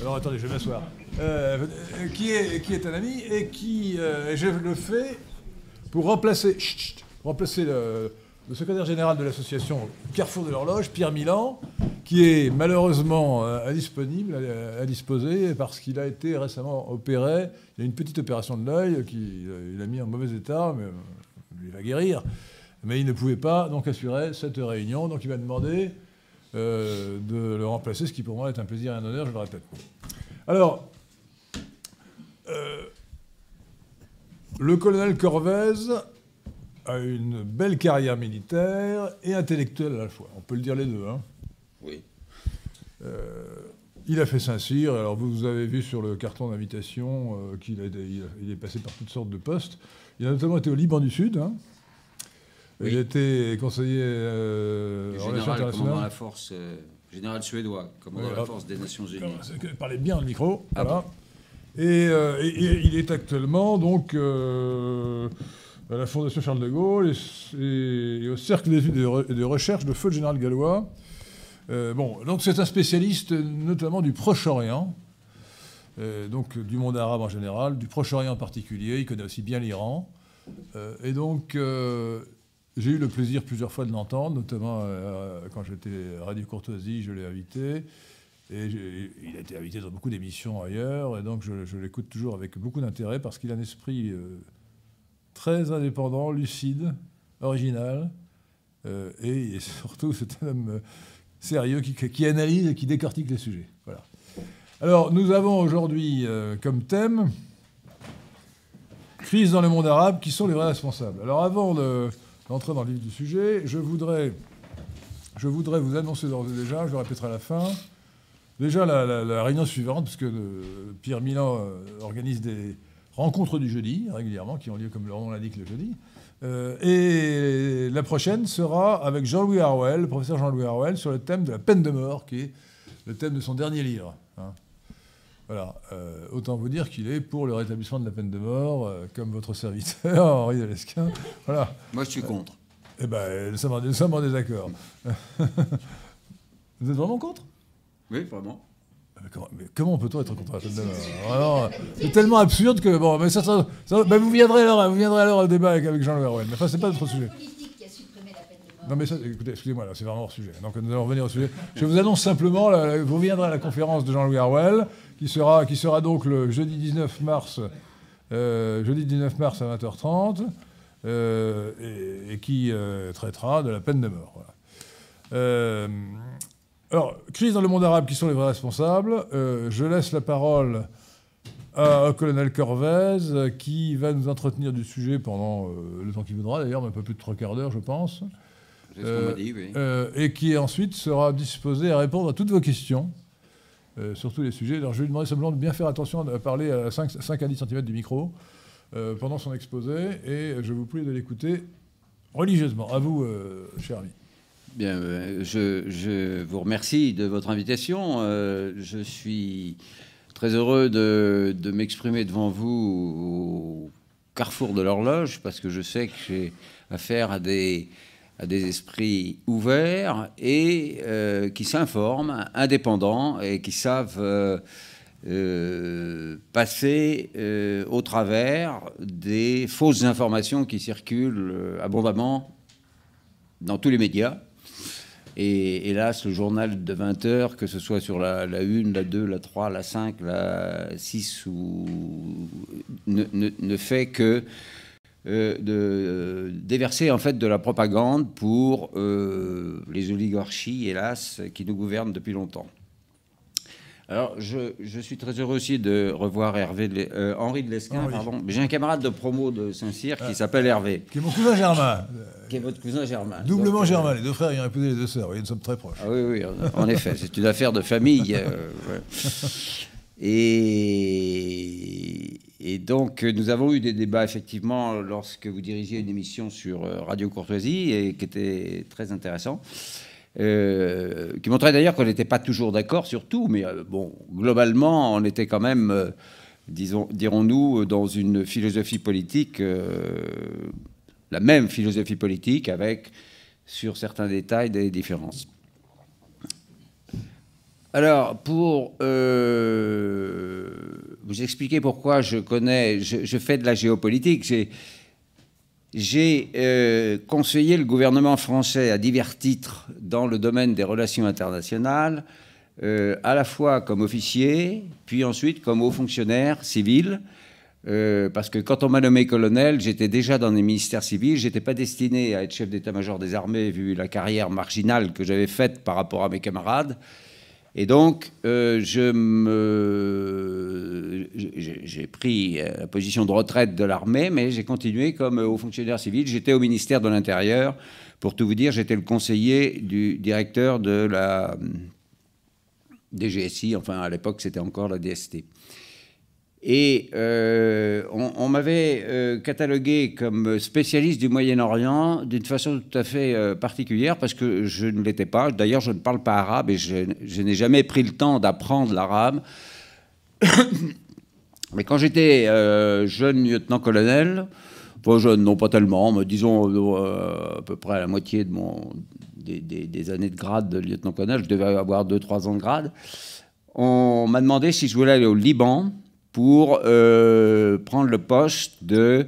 Alors attendez, je vais m'asseoir. Euh, euh, qui, est, un ami et qui, euh, je le fais pour remplacer, remplacer le, secrétaire général de l'association Carrefour de l'Horloge, Pierre Milan, qui est malheureusement indisponible, indisposé, parce qu'il a été récemment opéré. Il y a une petite opération de l'œil qui il a mis en mauvais état, mais il va guérir. Mais il ne pouvait pas donc assurer cette réunion, donc il m'a demandé euh, de le remplacer, ce qui pour moi est un plaisir et un honneur, je le répète. Alors, euh, le colonel Corvez a une belle carrière militaire et intellectuelle à la fois. On peut le dire les deux. Hein. Oui. Euh, il a fait Saint-Cyr. Alors, vous avez vu sur le carton d'invitation qu'il est passé par toutes sortes de postes. Il a notamment été au Liban du Sud. Hein. Il était conseiller euh, général, commandant la force, euh, général suédois, commandant la force des Nations Unies. parlez bien le micro. Ah euh, et, il est actuellement donc à la Fondation Charles de Gaulle et, au Cercle des et de recherche de feu de général gallois. bon, donc c'est un spécialiste notamment du Proche-Orient, donc du monde arabe en général, du Proche-Orient en particulier. Il connaît aussi bien l'Iran. et donc j'ai eu le plaisir plusieurs fois de l'entendre, notamment euh, euh, quand j'étais Radio Courtoisie, je l'ai invité. Et il a été invité dans beaucoup d'émissions ailleurs, et donc je, l'écoute toujours avec beaucoup d'intérêt parce qu'il a un esprit euh, très indépendant, lucide, original, et, surtout c'est un homme sérieux qui, analyse et qui décortique les sujets. Voilà. Alors nous avons aujourd'hui comme thème crise dans le monde arabe, qui sont les vrais responsables. Alors avant de d'entrer dans le vif du sujet. Je voudrais, je voudrais vous annoncer d'ores déjà, je le répéterai à la fin, déjà la, réunion suivante, puisque Pierre Milan euh, organise des rencontres du jeudi régulièrement, qui ont lieu, comme le nom l'indique, le jeudi. Euh, et la prochaine sera avec Jean-Louis Harwell, professeur Jean-Louis Harwell, sur le thème de la peine de mort, qui est le thème de son dernier livre. Hein. Voilà, euh, autant vous dire qu'il est pour le rétablissement de la peine de mort, euh, comme votre serviteur Henri Dalesquin. Voilà. Moi, je suis contre. eh bien, nous sommes en désaccord. vous êtes vraiment contre Oui, vraiment. Ah, mais comment, peut-on être contre la peine de mort C'est tellement absurde que. Bon, mais ça, ça, bah, vous viendrez alors, hein, vous viendrez alors au débat avec, Jean-Louis Arwell. Mais enfin, c'est pas notre sujet. la a supprimé peine de mort. — Non, mais ça, écoutez, excusez-moi, là, c'est vraiment hors sujet. Donc, nous allons revenir au sujet. Je vous annonce simplement, vous viendrez à la conférence de Jean-Louis Arwell qui sera, donc le jeudi 19 mars, euh, jeudi 19 mars à 20h30, euh, et, qui euh, traitera de la peine de mort. alors, crise dans le monde arabe, qui sont les vrais responsables Je laisse la parole au colonel Corvez, qui va nous entretenir du sujet pendant le temps qu'il voudra, d'ailleurs, mais un peu plus de trois quarts d'heure, je pense. et qui ensuite sera disposé à répondre à toutes vos questions. Euh, sur tous les sujets. Alors je lui demander simplement de bien faire attention à parler à 5, 5 à 10 cm du micro euh, pendant son exposé et je vous prie de l'écouter religieusement. À vous, euh, cher ami. Bien, je, vous remercie de votre invitation. je suis très heureux de m'exprimer devant vous au carrefour de l'horloge parce que je sais que j'ai affaire à des à des esprits ouverts et euh, qui s'informent, indépendants et qui savent euh, euh, passer au travers des fausses informations qui circulent abondamment dans tous les médias. Et hélas, ce journal de 20 heures, que ce soit sur la, la 1, la 2, la 3, la 5, la 6, ou... ne, ne fait que euh, de euh, déverser en fait de la propagande pour euh, les oligarchies, hélas, qui nous gouvernent depuis longtemps. Alors, je, je, suis très heureux aussi de revoir Hervé Henri de Lesquin. J'ai un camarade de promo de Saint-Cyr qui ah. s'appelle Hervé. Qui est mon cousin Germain. Qui est votre cousin Germain. Doublement Germain. Les deux frères a épousé les deux sœurs. Oui, nous sommes très proches. Ah, oui, oui, en effet. C'est une affaire de famille. Et et donc, euh, nous avons eu des débats, effectivement, lorsque vous dirigez une émission sur euh, Radio Courtoisie, et qui était très intéressant, euh, qui montrait d'ailleurs qu'on n'était pas toujours d'accord sur tout, mais bon, globalement, on était quand même, disons, dirons-nous, dans une philosophie politique, la même philosophie politique, avec, sur certains détails, des différences. Alors, pour euh, vous expliquer pourquoi je connais, je, fais de la géopolitique, j'ai euh, conseillé le gouvernement français à divers titres dans le domaine des relations internationales, euh, à la fois comme officier, puis ensuite comme haut fonctionnaire civil. parce que quand on m'a nommé colonel, j'étais déjà dans les ministères civils, j'étais pas destiné à être chef d'état-major des armées vu la carrière marginale que j'avais faite par rapport à mes camarades. Et donc, euh, j'ai pris euh, la position de retraite de l'armée, mais j'ai continué comme euh, haut fonctionnaire civil. J'étais au ministère de l'Intérieur. Pour tout vous dire, j'étais le conseiller du directeur de la DGSI. Enfin, à l'époque, c'était encore la DST. Et euh, on, m'avait euh, catalogué comme spécialiste du Moyen-Orient d'une façon tout à fait euh, particulière parce que je ne l'étais pas. D'ailleurs, je ne parle pas arabe et je, n'ai jamais pris le temps d'apprendre l'arabe. Mais quand j'étais jeune lieutenant-colonel, pas jeune, non pas tellement, mais disons à peu près à la moitié de mon, des, des années de grade de lieutenant-colonel, je devais avoir 2-3 ans de grade, on m'a demandé si je voulais aller au Liban pour euh, prendre le poste de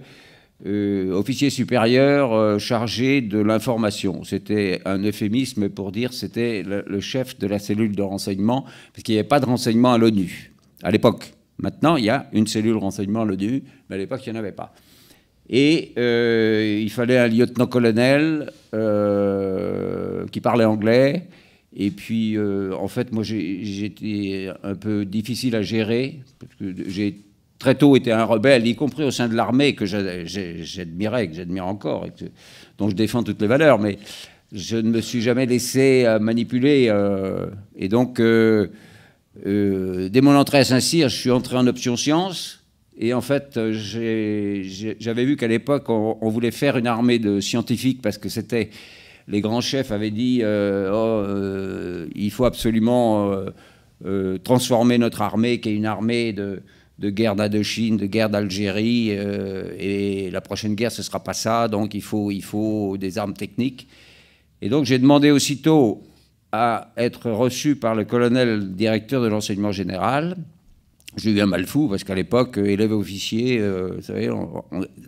euh, officier supérieur euh, chargé de l'information. C'était un euphémisme pour dire c'était le, chef de la cellule de renseignement, parce qu'il n'y avait pas de renseignement à l'ONU à l'époque. Maintenant, il y a une cellule renseignement à l'ONU, mais à l'époque, il n'y en avait pas. Et il fallait un lieutenant-colonel qui parlait anglais, et puis, euh, en fait, moi, j'étais un peu difficile à gérer, parce que j'ai très tôt été un rebelle, y compris au sein de l'armée, que j'admirais, que j'admire encore, et dont je défends toutes les valeurs, mais je ne me suis jamais laissé euh, manipuler. Euh, et donc, dès mon entrée à Saint-Cyr, je suis entré en option science. Et en fait, j'avais vu qu'à l'époque, on, voulait faire une armée de scientifiques parce que c'était les grands chefs avaient dit euh, oh, euh, il faut absolument euh, transformer notre armée, qui est une armée de, guerre d'Indochine, de guerre d'Algérie, et la prochaine guerre, ce ne sera pas ça, donc il faut, il faut des armes techniques. Et donc j'ai demandé aussitôt à être reçu par le colonel directeur de l'enseignement général. J'ai eu un mal fou, parce qu'à l'époque, élève officier, vous savez,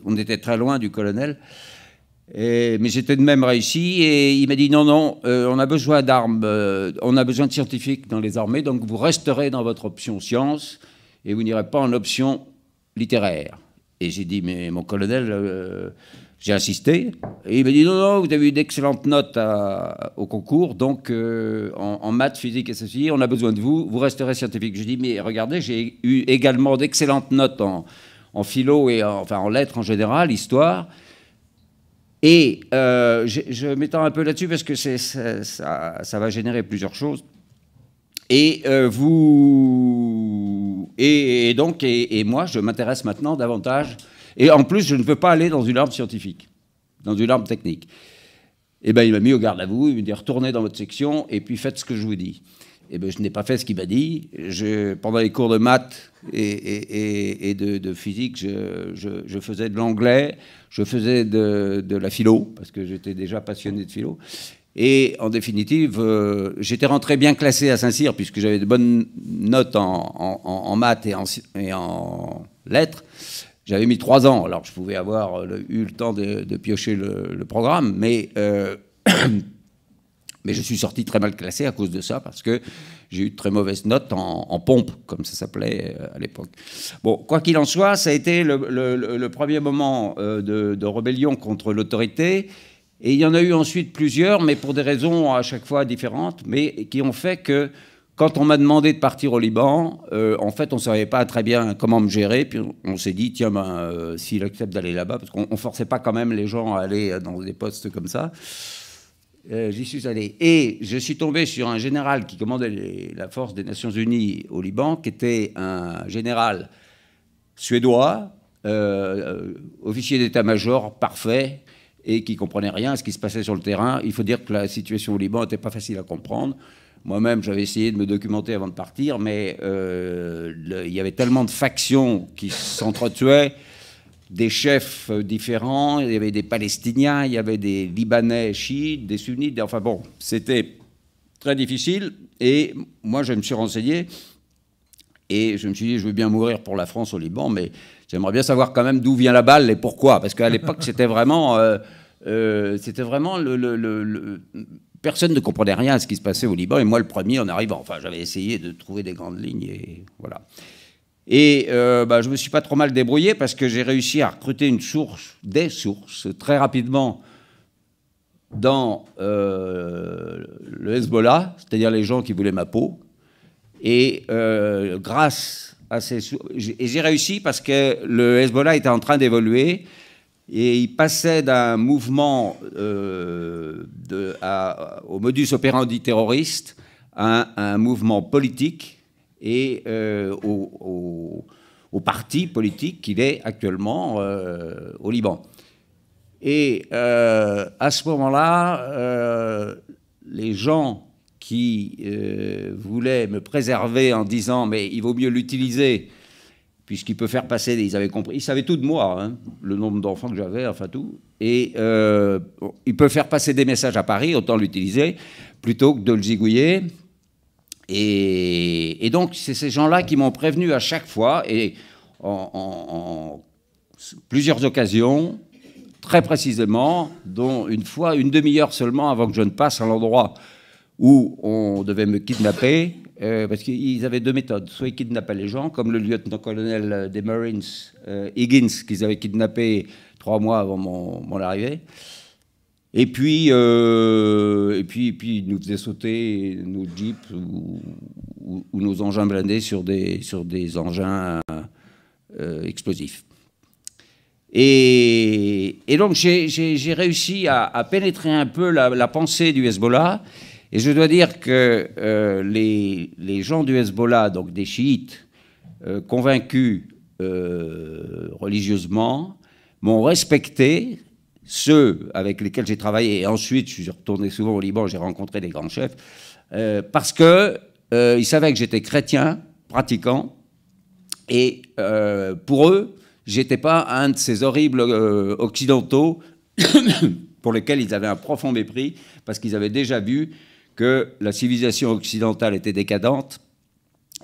on, était très loin du colonel mais j'étais de même réussi et il m'a dit non, non, euh, on a besoin d'armes, euh, on a besoin de scientifiques dans les armées, donc vous resterez dans votre option science et vous n'irez pas en option littéraire. Et j'ai dit, mais mon colonel, euh, j'ai insisté. Et il m'a dit, non, non, vous avez eu d'excellentes notes au concours, donc en, maths, physique et ceci, on a besoin de vous, vous resterez scientifique. J'ai dit, mais regardez, j'ai eu également d'excellentes notes en, en philo et enfin en lettres en général, histoire. Et euh, je, m'étends un peu là-dessus parce que ça, va générer plusieurs choses. Et euh, vous. Et, donc, et, moi, je m'intéresse maintenant davantage. Et en plus, je ne veux pas aller dans une arme scientifique, dans une arme technique. Eh bien, il m'a mis au garde à vous, il m'a dit retournez dans votre section et puis faites ce que je vous dis. Eh ben, je n'ai pas fait ce qu'il m'a dit. Je, pendant les cours de maths et, de, physique, je, faisais de l'anglais, je faisais de, la philo, parce que j'étais déjà passionné de philo. Et en définitive, euh, j'étais rentré bien classé à Saint-Cyr, puisque j'avais de bonnes notes en, maths et en, et en lettres. J'avais mis trois ans, alors je pouvais avoir eu le temps de, piocher le, programme, mais euh, Mais je suis sorti très mal classé à cause de ça, parce que j'ai eu de très mauvaises notes en, pompe, comme ça s'appelait euh, à l'époque. Bon, quoi qu'il en soit, ça a été le, premier moment euh, de, rébellion contre l'autorité. Et il y en a eu ensuite plusieurs, mais pour des raisons à chaque fois différentes, mais qui ont fait que quand on m'a demandé de partir au Liban, euh, en fait, on ne savait pas très bien comment me gérer. Puis on s'est dit, tiens, ben, s'il accepte d'aller là-bas, parce qu'on ne forçait pas quand même les gens à aller dans des postes comme ça. Euh, j'y suis allé. Et je suis tombé sur un général qui commandait la force des Nations Unies au Liban, qui était un général suédois, euh, officier d'état-major parfait, et qui comprenait rien à ce qui se passait sur le terrain. Il faut dire que la situation au Liban n'était pas facile à comprendre. Moi-même, j'avais essayé de me documenter avant de partir, mais euh, il y avait tellement de factions qui s'entretuaient des chefs euh, différents. Il y avait des Palestiniens, il y avait des Libanais chiites, des sunnites. Enfin bon, c'était très difficile. Et moi, je me suis renseigné. Et je me suis dit, je veux bien mourir pour la France au Liban, mais j'aimerais bien savoir quand même d'où vient la balle et pourquoi. Parce qu'à l'époque, c'était vraiment, euh, euh, c'était vraiment le, le, Personne ne comprenait rien à ce qui se passait au Liban, et moi le premier en arrivant. Enfin, j'avais essayé de trouver des grandes lignes, et voilà. Et euh, bah, je me suis pas trop mal débrouillé parce que j'ai réussi à recruter une source, des sources, très rapidement dans euh, le Hezbollah, c'est-à-dire les gens qui voulaient ma peau. Et euh, grâce à ces j'ai réussi parce que le Hezbollah était en train d'évoluer et il passait d'un mouvement euh, au modus operandi terroriste à un mouvement politique et euh, au, parti politique qu'il est actuellement euh, au Liban. Et euh, à ce moment-là, les gens qui voulaient me préserver en disant mais il vaut mieux l'utiliser puisqu'il peut faire passer, ils avaient compris, ils savaient tout de moi, hein, le nombre d'enfants que j'avais, enfin tout, et il peut faire passer des messages à Paris, autant l'utiliser plutôt que de le zigouiller et, donc, c'est ces gens-là qui m'ont prévenu à chaque fois, et en, plusieurs occasions, très précisément, dont une fois, une demi-heure seulement avant que je ne passe à l'endroit où on devait me kidnapper, euh, parce qu'ils avaient deux méthodes. Soit ils kidnappaient les gens, comme le lieutenant-colonel des Marines, euh, Higgins, qu'ils avaient kidnappé trois mois avant mon arrivée. Euh, et puis, et puis, puis, nous faisait sauter nos jeeps ou, nos engins blindés sur des, sur des engins euh, explosifs. Et, donc, j'ai réussi à, pénétrer un peu la, pensée du Hezbollah. Et je dois dire que euh, les, les, gens du Hezbollah, donc des chiites convaincus religieusement, m'ont respecté ceux avec lesquels j'ai travaillé, et ensuite je suis retourné souvent au Liban, j'ai rencontré des grands chefs, euh, parce qu'ils euh, savaient que j'étais chrétien, pratiquant, et euh, pour eux, j'étais pas un de ces horribles occidentaux pour lesquels ils avaient un profond mépris, parce qu'ils avaient déjà vu que la civilisation occidentale était décadente,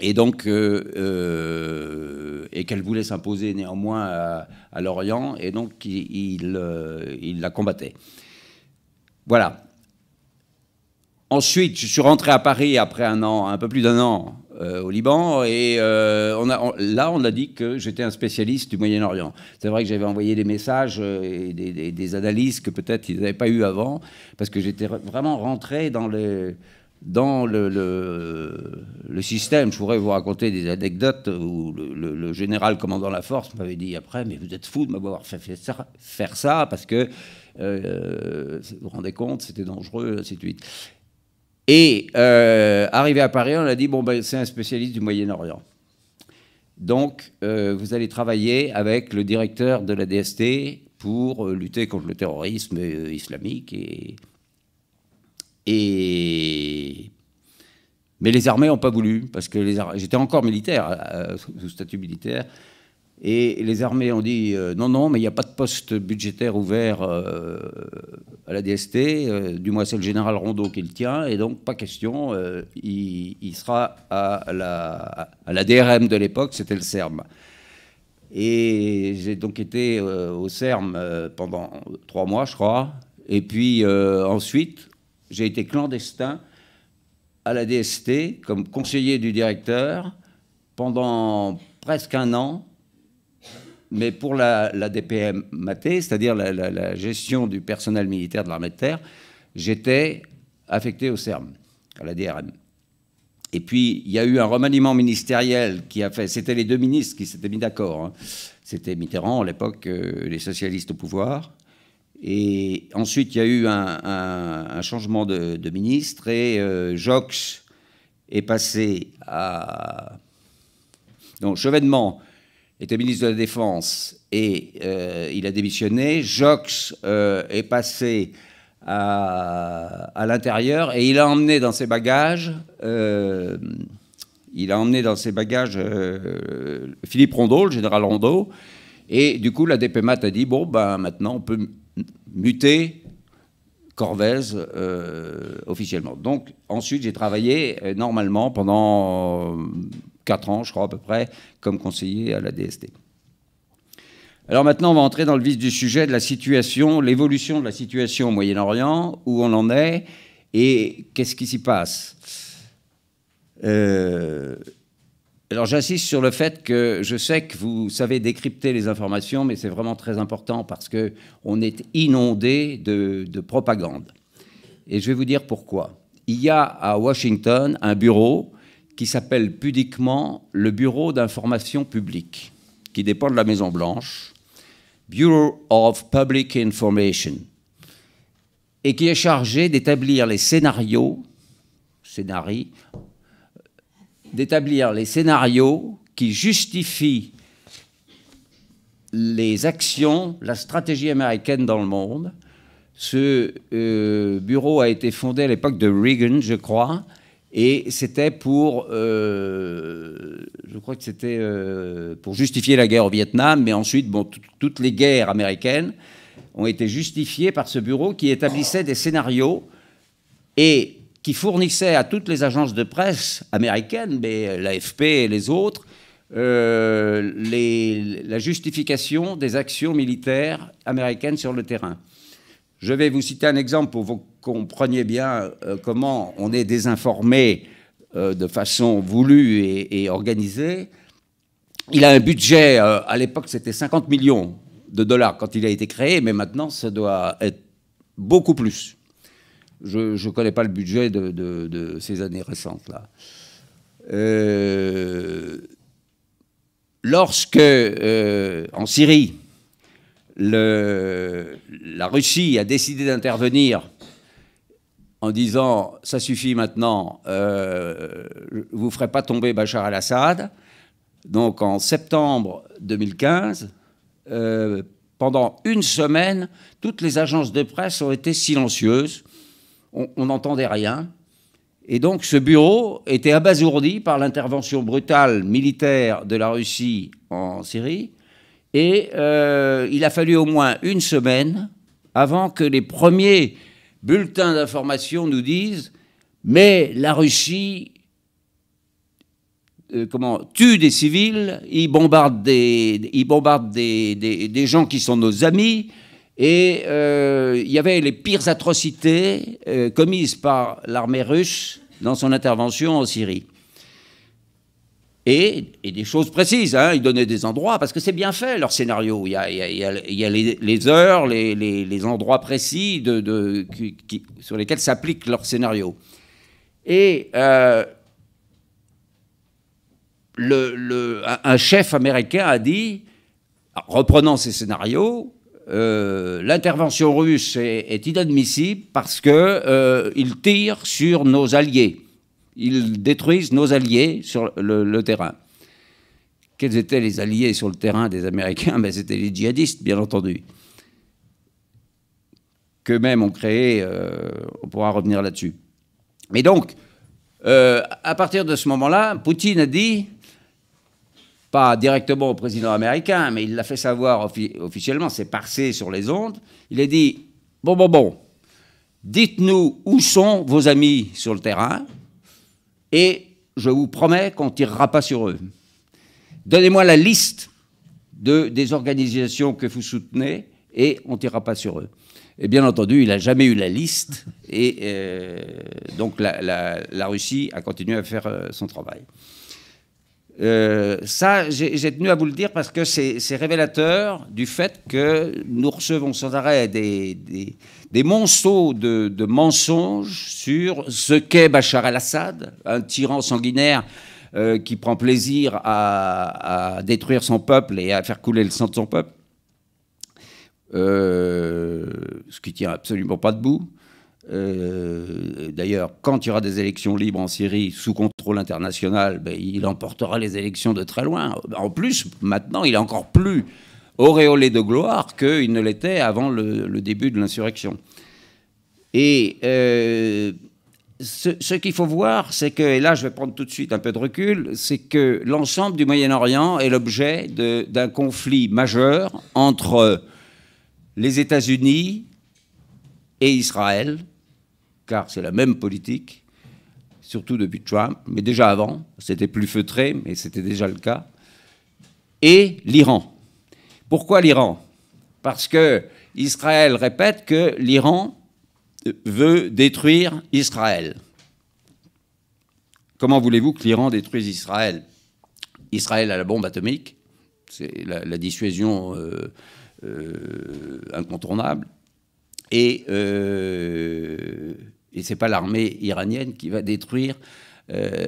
et donc, euh, euh, et qu'elle voulait s'imposer néanmoins à, l'Orient, et donc il, euh, il, la combattait. Voilà. Ensuite, je suis rentré à Paris après un an, un peu plus d'un an au Liban, et on a, là, on a dit que j'étais un spécialiste du Moyen-Orient. C'est vrai que j'avais envoyé des messages et des, des, des analyses que peut-être ils n'avaient pas eu avant, parce que j'étais vraiment rentré dans les dans le, le, système, je pourrais vous raconter des anecdotes où le, général commandant la force m'avait dit après, mais vous êtes fou de m'avoir fait, ça, faire ça, parce que, euh, vous vous rendez compte, c'était dangereux, ainsi de suite. Et euh, arrivé à Paris, on a dit, bon, ben, c'est un spécialiste du Moyen-Orient. Donc, euh, vous allez travailler avec le directeur de la DST pour lutter contre le terrorisme islamique et, et... Mais les armées n'ont pas voulu, parce que les j'étais encore militaire, euh, euh, sous statut militaire. Et les armées ont dit euh, non, non, mais il n'y a pas de poste budgétaire ouvert à la DST. du moins, c'est le général Rondeau qui le tient. Et donc, pas question, il, sera à la, à la DRM de l'époque, c'était le CERM. Et j'ai donc été au CERM pendant trois mois, je crois. Et puis ensuite, j'ai été clandestin à la DST comme conseiller du directeur pendant presque un an, mais pour la, la DPM Maté, c'est-à-dire la, gestion du personnel militaire de l'armée de terre, j'étais affecté au CERM, à la DRM. Et puis, il y a eu un remaniement ministériel qui a fait. C'était les deux ministres qui s'étaient mis d'accord. Hein. C'était Mitterrand, à l'époque, euh, les socialistes au pouvoir, et ensuite, il y a eu un, changement de, ministre et euh, Jox est passé à. Donc, Chevènement était ministre de la Défense et euh, il a démissionné. Jox euh, est passé à, l'intérieur et il a emmené dans ses bagages. il a emmené dans ses bagages Philippe Rondeau, le général Rondeau. Et du coup, la DPMAT a dit bon, ben maintenant, on peut muté Corvez euh, officiellement. Donc ensuite, j'ai travaillé euh, normalement pendant 4 euh, ans, je crois à peu près, comme conseiller à la DST. Alors maintenant, on va entrer dans le vif du sujet de la situation, l'évolution de la situation au Moyen-Orient, où on en est et qu'est-ce qui s'y passe. Alors j'insiste sur le fait que je sais que vous savez décrypter les informations, mais c'est vraiment très important parce que on est inondé de, de, propagande. Et je vais vous dire pourquoi. Il y a à Washington un bureau qui s'appelle pudiquement le Bureau d'information publique, qui dépend de la Maison Blanche, Bureau of Public Information, et qui est chargé d'établir les scénarios, scénarii, d'établir les scénarios qui justifient les actions, la stratégie américaine dans le monde. Ce euh, bureau a été fondé à l'époque de Reagan, je crois, et c'était pour, euh, je crois que c'était euh, pour justifier la guerre au Vietnam, mais ensuite, bon, toutes les guerres américaines ont été justifiées par ce bureau qui établissait des scénarios et qui fournissait à toutes les agences de presse américaines, mais l'AFP et les autres, euh, la justification des actions militaires américaines sur le terrain. Je vais vous citer un exemple pour que vous compreniez bien euh, comment on est désinformé euh, de façon voulue et, et, organisée. Il a un budget, à l'époque c'était 50 millions de dollars quand il a été créé, mais maintenant ça doit être beaucoup plus. Je ne connais pas le budget de, ces années récentes-là. Euh, lorsque, euh, en Syrie, la Russie a décidé d'intervenir en disant ⁇ ça suffit maintenant, euh, vous ne ferez pas tomber Bachar al-Assad ⁇ donc en septembre 2015, pendant une semaine, toutes les agences de presse ont été silencieuses on n'entendait rien. Et donc ce bureau était abasourdi par l'intervention brutale militaire de la Russie en Syrie. Et euh, il a fallu au moins une semaine avant que les premiers bulletins d'information nous disent Mais la Russie euh, comment, tue des civils, il bombarde des, des gens qui sont nos amis, et euh, il y avait les pires atrocités euh, commises par l'armée russe dans son intervention en Syrie. Et, des choses précises, hein, ils donnaient des endroits, parce que c'est bien fait leur scénario. Il y a, il y les, heures, les, endroits précis de, sur lesquels s'applique leur scénario. Et euh, un chef américain a dit, reprenant ces scénarios, euh, l'intervention russe est, inadmissible parce qu'ils euh, tirent sur nos alliés. Ils détruisent nos alliés sur le, terrain. Quels étaient les alliés sur le terrain des Américains ben, C'était les djihadistes, bien entendu, qu'eux-mêmes ont créé. Euh, on pourra revenir là-dessus. Mais donc, euh, à partir de ce moment-là, Poutine a dit pas directement au président américain, mais il l'a fait savoir officiellement, c'est passé sur les ondes. Il a dit Bon, bon, bon, dites-nous où sont vos amis sur le terrain et je vous promets qu'on ne tirera pas sur eux. Donnez-moi la liste de, des organisations que vous soutenez et on ne tirera pas sur eux. Et bien entendu, il n'a jamais eu la liste et euh, donc la Russie a continué à faire euh, son travail. Euh, ça, j'ai tenu à vous le dire parce que c'est révélateur du fait que nous recevons sans arrêt des, monceaux de, mensonges sur ce qu'est Bachar el-Assad, un tyran sanguinaire euh, qui prend plaisir à, détruire son peuple et à faire couler le sang de son peuple, euh, ce qui tient absolument pas debout. Euh, d'ailleurs, quand il y aura des élections libres en Syrie sous contrôle international, ben, il emportera les élections de très loin. En plus, maintenant, il est encore plus auréolé de gloire qu'il ne l'était avant le, début de l'insurrection. Et euh, ce, ce qu'il faut voir, c'est que, et là je vais prendre tout de suite un peu de recul, c'est que l'ensemble du Moyen-Orient est l'objet d'un conflit majeur entre les États-Unis et Israël, car c'est la même politique, surtout depuis Trump, mais déjà avant, c'était plus feutré, mais c'était déjà le cas, et l'Iran. Pourquoi l'Iran Parce que Israël répète que l'Iran veut détruire Israël. Comment voulez-vous que l'Iran détruise Israël Israël a la bombe atomique, c'est la, dissuasion euh, euh, incontournable, et euh, et ce n'est pas l'armée iranienne qui va détruire euh,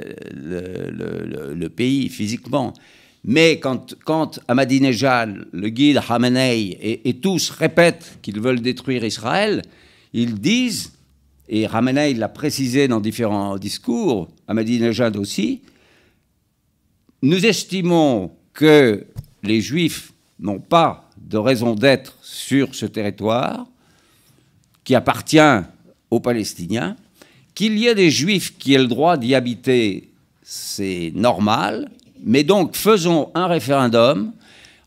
le, pays physiquement. Mais quand, quand Ahmadinejad, le guide Khamenei et, et tous répètent qu'ils veulent détruire Israël, ils disent, et Khamenei l'a précisé dans différents discours, Ahmadinejad aussi, nous estimons que les Juifs n'ont pas de raison d'être sur ce territoire qui appartient aux Palestiniens. Qu'il y ait des Juifs qui aient le droit d'y habiter, c'est normal, mais donc faisons un référendum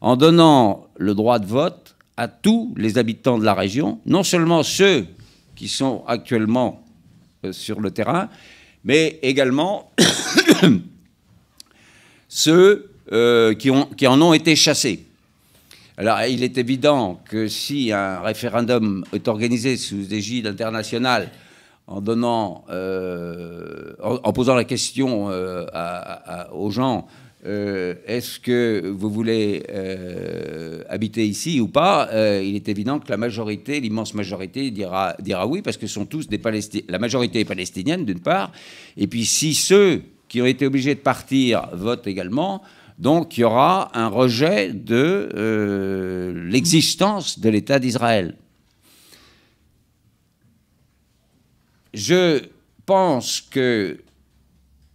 en donnant le droit de vote à tous les habitants de la région, non seulement ceux qui sont actuellement euh, sur le terrain, mais également ceux euh, qui en ont été chassés. Alors, il est évident que si un référendum est organisé sous l'égide internationale, en donnant, euh, en, posant la question euh, aux gens, euh, est-ce que vous voulez habiter ici ou pas Il est évident que la majorité, l'immense majorité, dira, dira oui, parce que sont tous des La majorité est palestinienne, d'une part, et puis si ceux qui ont été obligés de partir votent également, donc il y aura un rejet de euh, l'existence de l'État d'Israël. Je pense que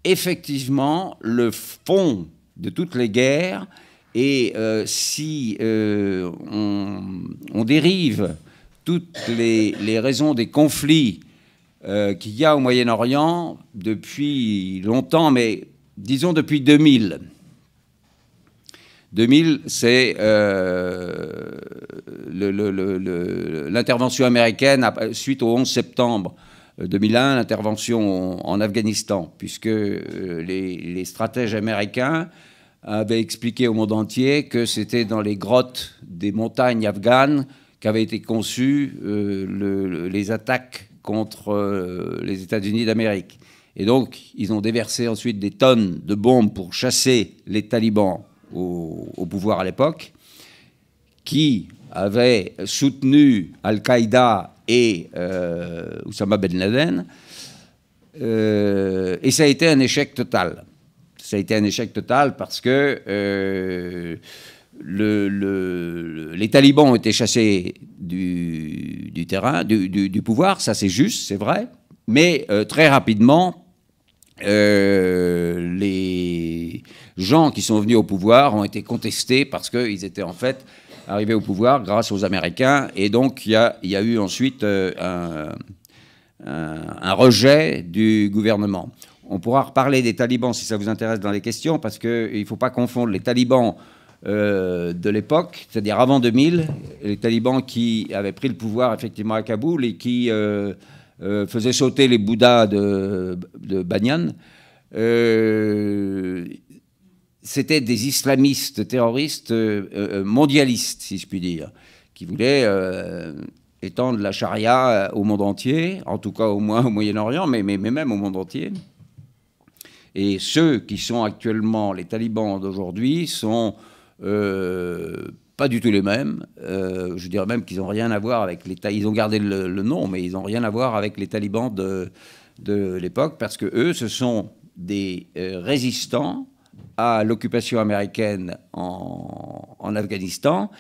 effectivement le fond de toutes les guerres et euh, si euh, on, dérive toutes les, raisons des conflits qu'il y a au Moyen-Orient depuis longtemps, mais disons depuis 2000, 2000, c'est euh, l'intervention américaine suite au 11 septembre 2001, euh, l'intervention en Afghanistan, puisque euh, les, stratèges américains avaient expliqué au monde entier que c'était dans les grottes des montagnes afghanes qu'avaient été conçues les attaques contre les États-Unis d'Amérique. Et donc, ils ont déversé ensuite des tonnes de bombes pour chasser les talibans au, pouvoir à l'époque, qui avait soutenu Al-Qaïda et euh, Oussama Ben Laden. Euh, et ça a été un échec total. Ça a été un échec total parce que euh, les talibans ont été chassés du, terrain, du pouvoir, ça c'est juste, c'est vrai, mais très rapidement euh, les gens qui sont venus au pouvoir ont été contestés parce qu'ils étaient en fait arrivés au pouvoir grâce aux Américains. Et donc, il y, a, eu ensuite euh, un, rejet du gouvernement. On pourra reparler des talibans si ça vous intéresse dans les questions, parce qu'il ne faut pas confondre les talibans euh, de l'époque, c'est-à-dire avant 2000, les talibans qui avaient pris le pouvoir effectivement à Kaboul et qui Faisaient euh, faisait sauter les Bouddhas de, Banyan. Euh, C'était des islamistes terroristes euh, euh, mondialistes, si je puis dire, qui voulaient étendre la charia au monde entier, en tout cas au moins au Moyen-Orient, mais, même au monde entier. Et ceux qui sont actuellement les talibans d'aujourd'hui sont pas du tout les mêmes. Euh, je dirais même qu'ils n'ont rien à voir avec l'État. Ils ont gardé le, nom, mais ils n'ont rien à voir avec les talibans de, l'époque, parce que eux, ce sont des euh, résistants à l'occupation américaine en, en, Afghanistan.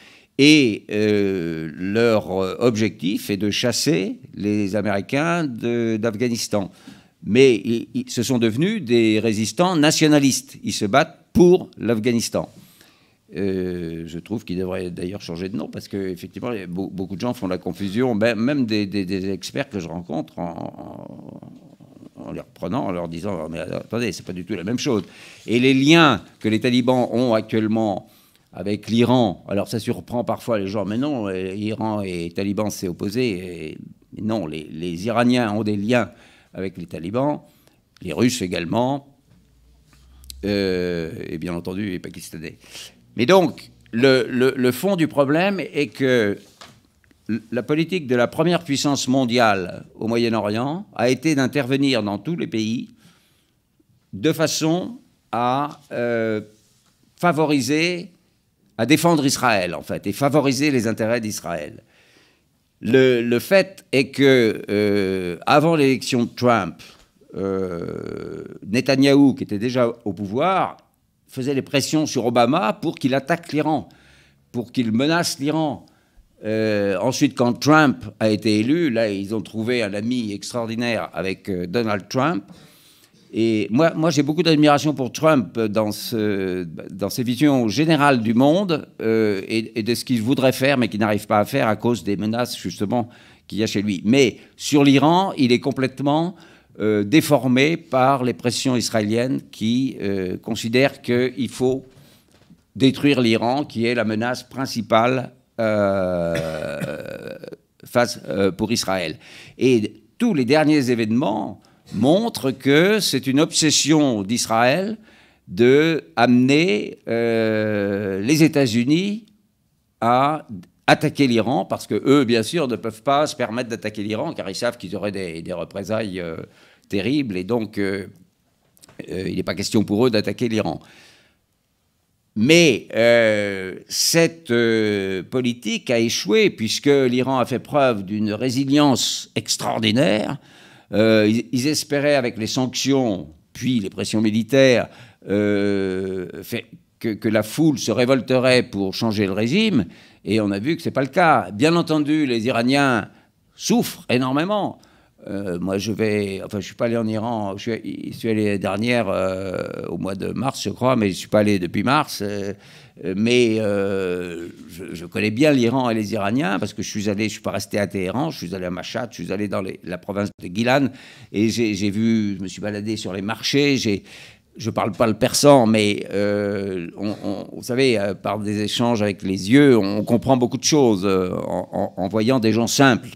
Et euh, leur objectif est de chasser les Américains d'Afghanistan. Mais ils, se sont devenus des résistants nationalistes. Ils se battent pour l'Afghanistan. Euh, je trouve qu'il devrait d'ailleurs changer de nom parce qu'effectivement, beaucoup de gens font la confusion, ben, même des, experts que je rencontre en, les reprenant, en leur disant mais attendez c'est pas du tout la même chose. Et les liens que les talibans ont actuellement avec l'Iran, alors ça surprend parfois les gens, mais non, l'Iran euh, et les talibans c'est opposé. Et, non, les, Iraniens ont des liens avec les talibans, les Russes également. Euh, et bien entendu les Pakistanais. Mais donc, le, fond du problème est que la politique de la première puissance mondiale au Moyen-Orient a été d'intervenir dans tous les pays de façon à euh, favoriser, à défendre Israël en fait, et favoriser les intérêts d'Israël. Le, fait est que euh, avant l'élection de Trump, Netanyahu, Netanyahou, qui était déjà au pouvoir, faisait des pressions sur Obama pour qu'il attaque l'Iran, pour qu'il menace l'Iran. Euh, ensuite, quand Trump a été élu, là, ils ont trouvé un ami extraordinaire avec euh, Donald Trump. Et moi, moi j'ai beaucoup d'admiration pour Trump dans, ce, dans ses visions générales du monde euh, et, et, de ce qu'il voudrait faire, mais qu'il n'arrive pas à faire à cause des menaces, justement, qu'il y a chez lui. Mais sur l'Iran, il est complètement euh, déformé par les pressions israéliennes qui euh, considèrent qu'il faut détruire l'Iran, qui est la menace principale euh, face, pour Israël. Et tous les derniers événements montrent que c'est une obsession d'Israël de amener les États-Unis à attaquer l'Iran, parce que eux, bien sûr, ne peuvent pas se permettre d'attaquer l'Iran, car ils savent qu'ils auraient des, représailles terrible, et donc euh, euh, il n'est pas question pour eux d'attaquer l'Iran. Mais euh, cette politique a échoué puisque l'Iran a fait preuve d'une résilience extraordinaire. Ils, espéraient avec les sanctions, puis les pressions militaires, que, que, la foule se révolterait pour changer le régime, et on a vu que ce n'est pas le cas. Bien entendu, les Iraniens souffrent énormément. Euh, moi, je vais. Enfin, je suis pas allé en Iran. Je suis, allé suis dernière euh, au mois de mars, je crois, mais je suis pas allé depuis mars. Euh, mais je, connais bien l'Iran et les Iraniens parce que je suis allé. Je suis pas resté à Téhéran. Je suis allé à Machat. Je suis allé dans la province de Gilan et j'ai vu. Je me suis baladé sur les marchés. Je je parle pas le persan, mais on, vous savez, par des échanges avec les yeux, on comprend beaucoup de choses en, en, voyant des gens simples.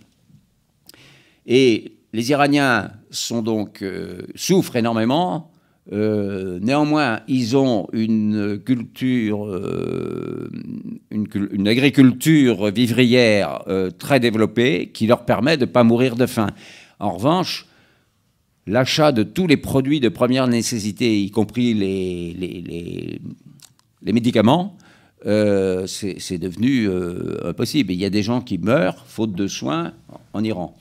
Et les Iraniens euh, souffrent énormément. Euh, néanmoins, ils ont une culture, euh, une, agriculture vivrière très développée qui leur permet de ne pas mourir de faim. En revanche, l'achat de tous les produits de première nécessité, y compris les, médicaments, c'est devenu impossible. il y a des gens qui meurent faute de soins en Iran.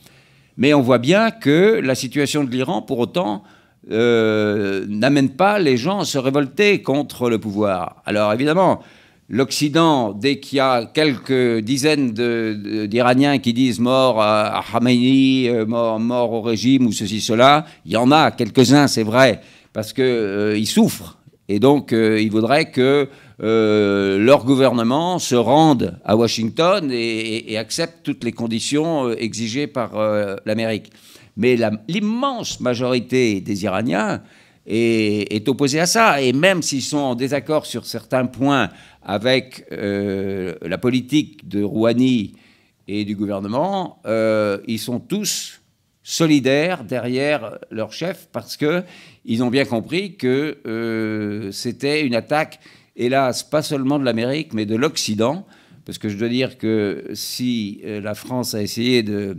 Mais on voit bien que la situation de l'Iran, pour autant, euh, n'amène pas les gens à se révolter contre le pouvoir. Alors évidemment, l'Occident, dès qu'il y a quelques dizaines d'Iraniens qui disent mort à Khamenei, euh, mort, au régime ou ceci, cela, il y en a quelques-uns, c'est vrai, parce qu'ils euh, souffrent. Et donc, il vaudrait que euh, leur gouvernement se rende à Washington et, accepte toutes les conditions euh, exigées par euh, l'Amérique. Mais l'immense majorité des Iraniens est, est, opposée à ça. Et même s'ils sont en désaccord sur certains points avec la politique de Rouhani et du gouvernement, ils sont tous solidaires derrière leur chef parce qu'ils ont bien compris que c'était une attaque hélas, pas seulement de l'Amérique, mais de l'Occident, parce que je dois dire que si euh, la France a essayé de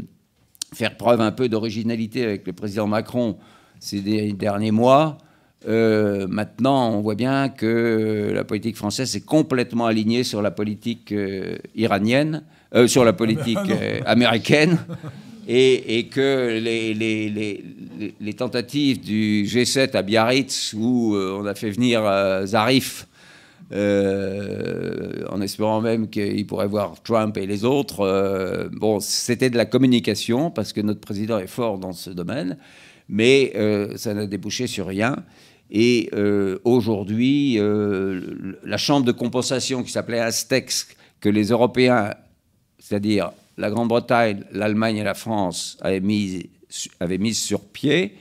faire preuve un peu d'originalité avec le président Macron ces derniers mois, euh, maintenant, on voit bien que la politique française est complètement alignée sur la politique euh, iranienne, sur la politique ah américaine, et, que les, tentatives du G7 à Biarritz, où on a fait venir Zarif euh, en espérant même qu'il pourrait voir Trump et les autres. Euh, bon, c'était de la communication, parce que notre président est fort dans ce domaine, mais euh, ça n'a débouché sur rien. Et aujourd'hui, la chambre de compensation qui s'appelait Astex, que les Européens, c'est-à-dire la Grande-Bretagne, l'Allemagne et la France, avaient mise, sur pied,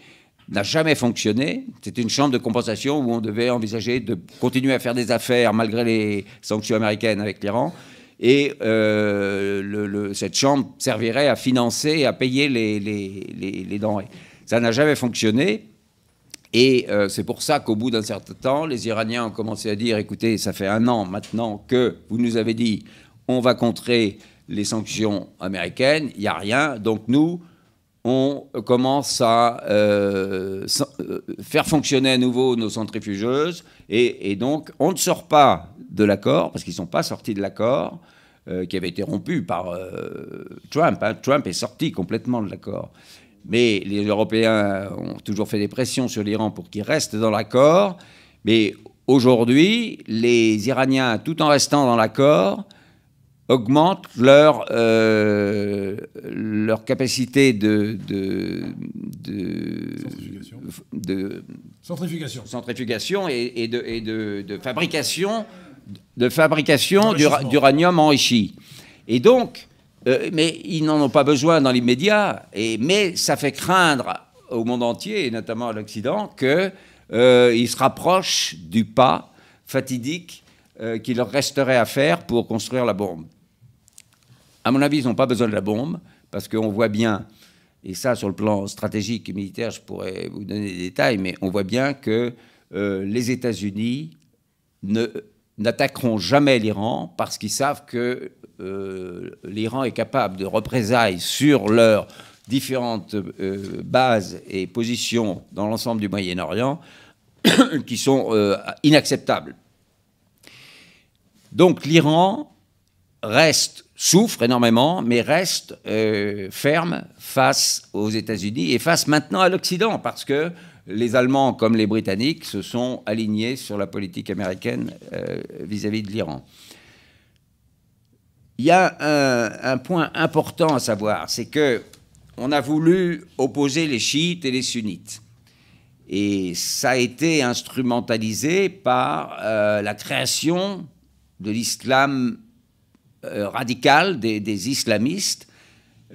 n'a jamais fonctionné. C'était une chambre de compensation où on devait envisager de continuer à faire des affaires malgré les sanctions américaines avec l'Iran. Et euh, cette chambre servirait à financer et à payer les, les, les, denrées. Ça n'a jamais fonctionné. Et euh, c'est pour ça qu'au bout d'un certain temps, les Iraniens ont commencé à dire, écoutez, ça fait un an maintenant que vous nous avez dit, on va contrer les sanctions américaines, il n'y a rien, donc nous, on commence à euh, euh, faire fonctionner à nouveau nos centrifugeuses, et, donc on ne sort pas de l'accord, parce qu'ils ne sont pas sortis de l'accord, euh, qui avait été rompu par Trump. Hein. Trump est sorti complètement de l'accord. Mais les Européens ont toujours fait des pressions sur l'Iran pour qu'il reste dans l'accord. Mais aujourd'hui, les Iraniens, tout en restant dans l'accord, augmentent leur, euh, leur capacité de de, de, centrifugation. centrifugation, et, de, et de, fabrication, de fabrication d'uranium enrichi. Et donc, euh, mais ils n'en ont pas besoin dans l'immédiat, mais ça fait craindre au monde entier, et notamment à l'Occident, qu'ils euh, se rapprochent du pas fatidique euh, qu'il leur resterait à faire pour construire la bombe. À mon avis, ils n'ont pas besoin de la bombe, parce qu'on voit bien, et ça sur le plan stratégique et militaire, je pourrais vous donner des détails, mais on voit bien que euh, les États-Unis n'attaqueront jamais l'Iran parce qu'ils savent que euh, l'Iran est capable de représailles sur leurs différentes euh, bases et positions dans l'ensemble du Moyen-Orient qui sont inacceptables. Donc l'Iran reste souffre énormément, mais reste euh, ferme face aux États-Unis et face maintenant à l'Occident, parce que les Allemands comme les Britanniques se sont alignés sur la politique américaine euh, vis-à-vis de l'Iran. Il y a un, point important à savoir, c'est que on a voulu opposer les chiites et les sunnites. Et ça a été instrumentalisé par euh, la création de l'islam euh, radical, des, islamistes,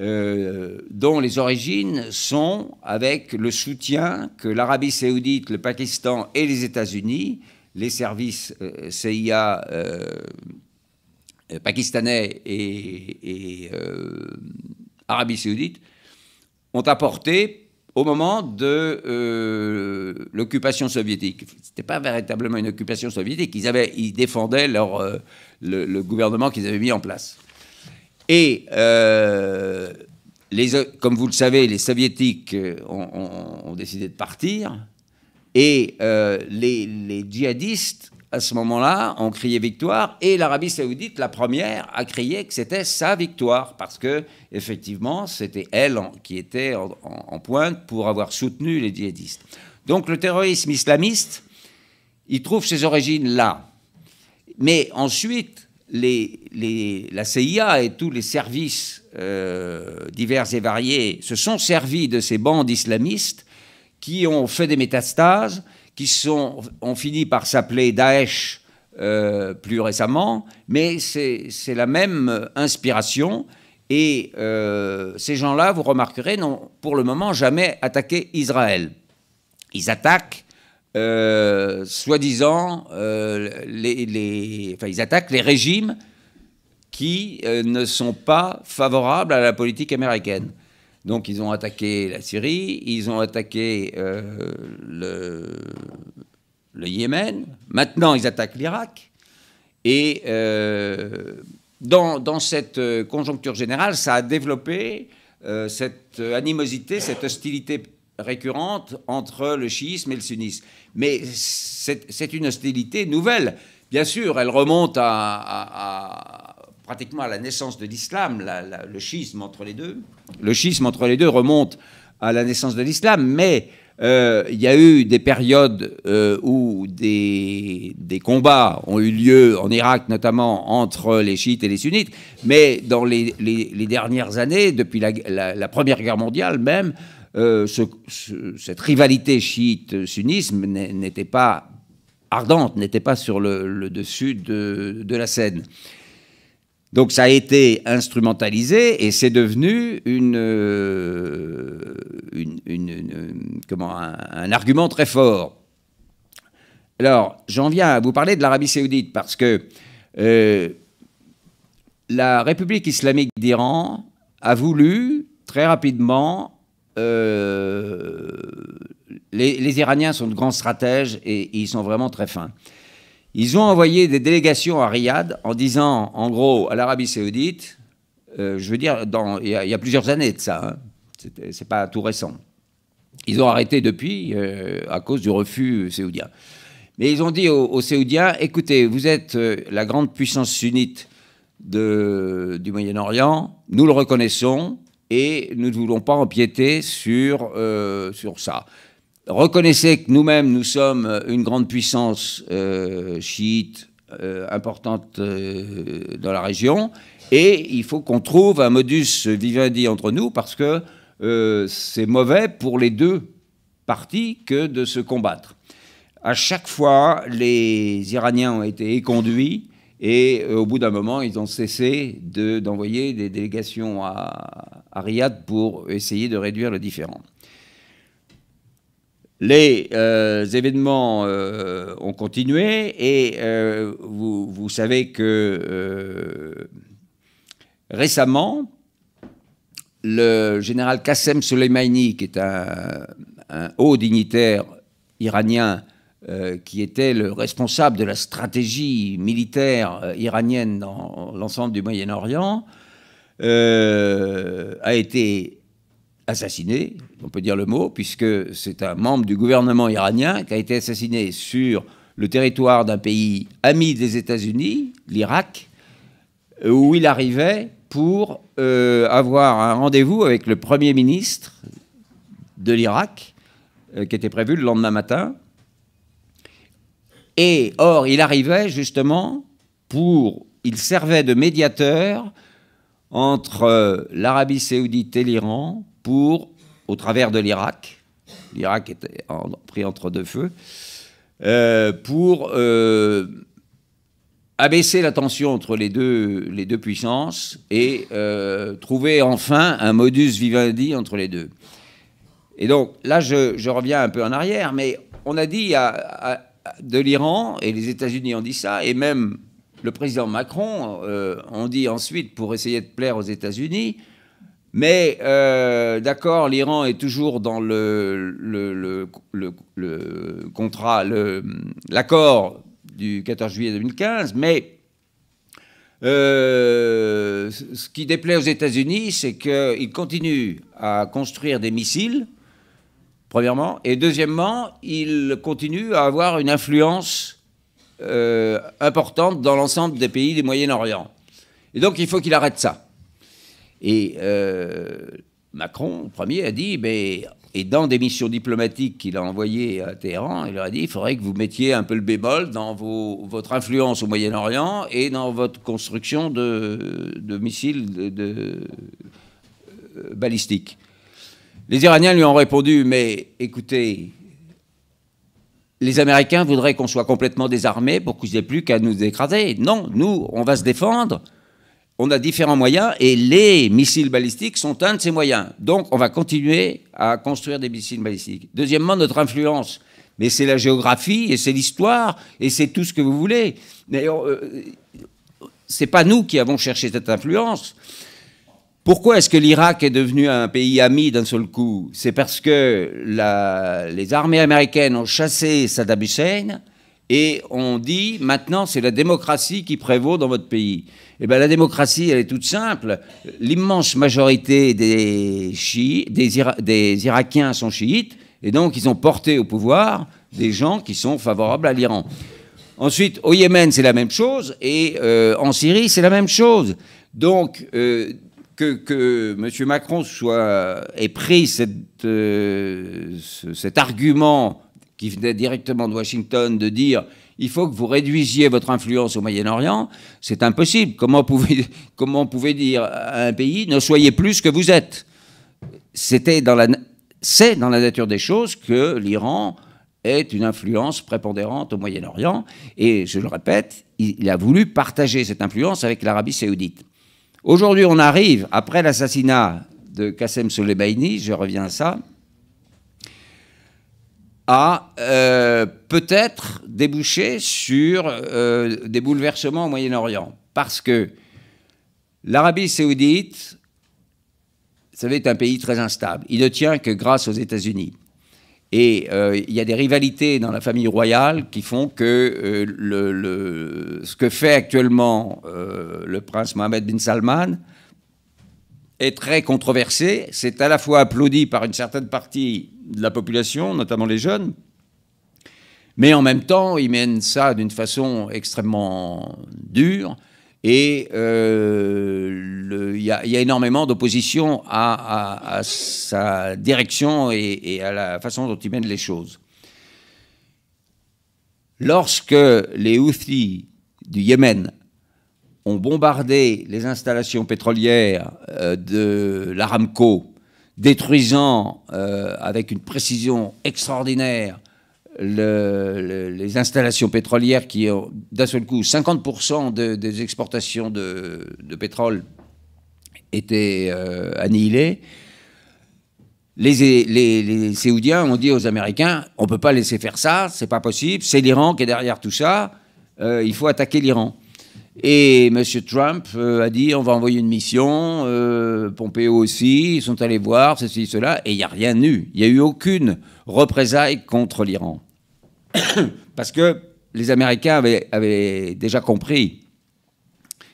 euh, dont les origines sont avec le soutien que l'Arabie saoudite, le Pakistan et les États-Unis, les services euh, CIA pakistanais et Arabie saoudite, ont apporté au moment de euh, l'occupation soviétique. Ce n'était pas véritablement une occupation soviétique. Ils, avaient, ils défendaient leur, euh, le, gouvernement qu'ils avaient mis en place. Et, euh, les, comme vous le savez, les soviétiques ont, ont décidé de partir. Et les, les, djihadistes à ce moment-là, on criait victoire, et l'Arabie saoudite, la première, a crié que c'était sa victoire, parce que effectivement, c'était elle qui était en, pointe pour avoir soutenu les djihadistes. Donc le terrorisme islamiste, il trouve ses origines là. Mais ensuite, la CIA et tous les services euh, divers et variés se sont servis de ces bandes islamistes qui ont fait des métastases qui sont, ont fini par s'appeler Daesh euh, plus récemment, mais c'est la même euh, inspiration. Et euh, ces gens-là, vous remarquerez, n'ont pour le moment jamais attaqué Israël. Ils attaquent, soi-disant, les, ils attaquent les régimes qui ne sont pas favorables à la politique américaine. Donc ils ont attaqué la Syrie, ils ont attaqué euh, le, Yémen, maintenant ils attaquent l'Irak. Et euh, dans, cette euh, conjoncture générale, ça a développé cette animosité, cette hostilité récurrente entre le chiisme et le sunnisme. Mais c'est une hostilité nouvelle. Bien sûr, elle remonte à, à pratiquement à la naissance de l'islam, le schisme entre les deux. Le schisme entre les deux remonte à la naissance de l'islam, mais euh, il y a eu des périodes euh, où des, combats ont eu lieu, en Irak notamment, entre les chiites et les sunnites, mais dans les, dernières années, depuis la, Première Guerre mondiale même, euh, cette rivalité chiite-sunnisme n'était pas ardente, n'était pas sur le, dessus de, la scène. Donc ça a été instrumentalisé et c'est devenu euh, un, argument très fort. Alors, j'en viens à vous parler de l'Arabie saoudite parce que euh, la République islamique d'Iran a voulu très rapidement... Euh, les, Iraniens sont de grands stratèges et ils sont vraiment très fins. Ils ont envoyé des délégations à Riyad en disant, en gros, à l'Arabie saoudite, euh, je veux dire, il y, a plusieurs années de ça, hein. c'est pas tout récent. Ils ont arrêté depuis euh, à cause du refus saoudien. Mais ils ont dit aux, Saoudiens, écoutez, vous êtes euh, la grande puissance sunnite du Moyen-Orient, nous le reconnaissons et nous ne voulons pas empiéter sur, sur ça reconnaissez que nous-mêmes, nous sommes euh, une grande puissance euh, chiite euh, importante dans la région, et il faut qu'on trouve un modus vivendi entre nous, parce que c'est mauvais pour les deux parties que de se combattre. À chaque fois, les Iraniens ont été éconduits. Et au bout d'un moment, ils ont cessé d'envoyer des délégations à, à Riyad pour essayer de réduire le différent. Les euh, événements euh, ont continué et euh, vous, savez que récemment, le général Qassem Soleimani, qui est un, un haut dignitaire iranien qui était le responsable de la stratégie militaire iranienne dans l'ensemble du Moyen-Orient, a été assassiné, on peut dire le mot, puisque c'est un membre du gouvernement iranien qui a été assassiné sur le territoire d'un pays ami des États-Unis, l'Irak, où il arrivait pour euh, avoir un rendez-vous avec le Premier ministre de l'Irak, euh, qui était prévu le lendemain matin. Et or, il arrivait justement pour... Il servait de médiateur entre euh, l'Arabie saoudite et l'Iran pour, au travers de l'Irak, l'Irak était pris entre deux feux, euh, pour euh, abaisser la tension entre les deux, les deux puissances et euh, trouver enfin un modus vivendi entre les deux. Et donc là, je, reviens un peu en arrière, mais on a dit de l'Iran, et les États-Unis ont dit ça, et même le président Macron, on dit ensuite, pour essayer de plaire aux États-Unis, mais euh, d'accord, l'Iran est toujours dans le, l'accord du 14 juillet 2015, mais euh, ce qui déplaît aux États-Unis, c'est qu'ils continuent à construire des missiles, premièrement, et deuxièmement, ils continuent à avoir une influence euh, importante dans l'ensemble des pays du Moyen-Orient. Et donc, il faut qu'il arrête ça. Et euh, Macron, premier, a dit, et dans des missions diplomatiques qu'il a envoyées à Téhéran, il leur a dit, il faudrait que vous mettiez un peu le bémol dans votre influence au Moyen-Orient et dans votre construction de, missiles de, euh, balistiques. Les Iraniens lui ont répondu, mais écoutez, les Américains voudraient qu'on soit complètement désarmés pour qu'ils n'aient plus qu'à nous écraser. Non, nous, on va se défendre on a différents moyens et les missiles balistiques sont un de ces moyens. Donc on va continuer à construire des missiles balistiques. Deuxièmement, notre influence. Mais c'est la géographie et c'est l'histoire et c'est tout ce que vous voulez. D'ailleurs, c'est pas nous qui avons cherché cette influence. Pourquoi est-ce que l'Irak est devenu un pays ami d'un seul coup C'est parce que les armées américaines ont chassé Saddam Hussein et on dit maintenant c'est la démocratie qui prévaut dans votre pays. Eh bien, la démocratie, elle est toute simple. L'immense majorité des, des, Irakiens sont chiites, et donc ils ont porté au pouvoir des gens qui sont favorables à l'Iran. Ensuite, au Yémen, c'est la même chose, et euh, en Syrie, c'est la même chose. Donc, euh, que, que, M. Macron soit, ait pris cette, euh, cet argument qui venait directement de Washington de dire il faut que vous réduisiez votre influence au Moyen-Orient, c'est impossible. Comment pouvez, comment pouvez dire à un pays ne soyez plus ce que vous êtes C'était dans la, c'est dans la nature des choses que l'Iran est une influence prépondérante au Moyen-Orient. Et je le répète, il a voulu partager cette influence avec l'Arabie saoudite. Aujourd'hui, on arrive, après l'assassinat de Qassem Soleimani, je reviens à ça, a euh, peut-être débouché sur euh, des bouleversements au Moyen-Orient. Parce que l'Arabie saoudite, vous savez, est un pays très instable. Il ne tient que grâce aux États-Unis. Et euh, il y a des rivalités dans la famille royale qui font que ce que fait actuellement le prince Mohammed bin Salman, est très controversé. C'est à la fois applaudi par une certaine partie de la population, notamment les jeunes, mais en même temps, il mène ça d'une façon extrêmement dure. Et euh, il y, a énormément d'opposition à, sa direction et, et, à la façon dont il mène les choses. Lorsque les Houthis du Yémen ont bombardé les installations pétrolières euh, de l'Aramco, détruisant euh, avec une précision extraordinaire les installations pétrolières qui ont d'un seul coup 50% des exportations de, pétrole étaient euh, annihilées. Les, les, Séoudiens ont dit aux Américains on ne peut pas laisser faire ça, c'est pas possible, c'est l'Iran qui est derrière tout ça, il faut attaquer l'Iran. Et M. Trump euh, a dit on va envoyer une mission, euh, Pompeo aussi, ils sont allés voir ceci, cela, et il n'y a rien eu. Il n'y a eu aucune représailles contre l'Iran. Parce que les Américains avaient, déjà compris.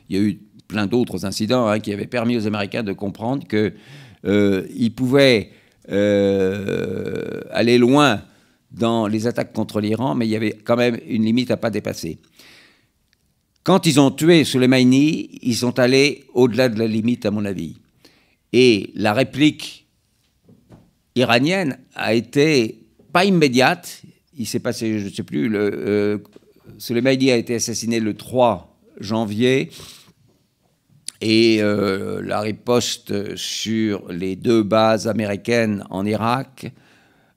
Il y a eu plein d'autres incidents hein, qui avaient permis aux Américains de comprendre qu'ils euh, pouvaient euh, aller loin dans les attaques contre l'Iran, mais il y avait quand même une limite à ne pas dépasser. Quand ils ont tué Soleimani, ils sont allés au-delà de la limite, à mon avis. Et la réplique iranienne a été pas immédiate. Il s'est passé, je ne sais plus, euh, Soleimani a été assassiné le 3 janvier. Et euh, la riposte sur les deux bases américaines en Irak,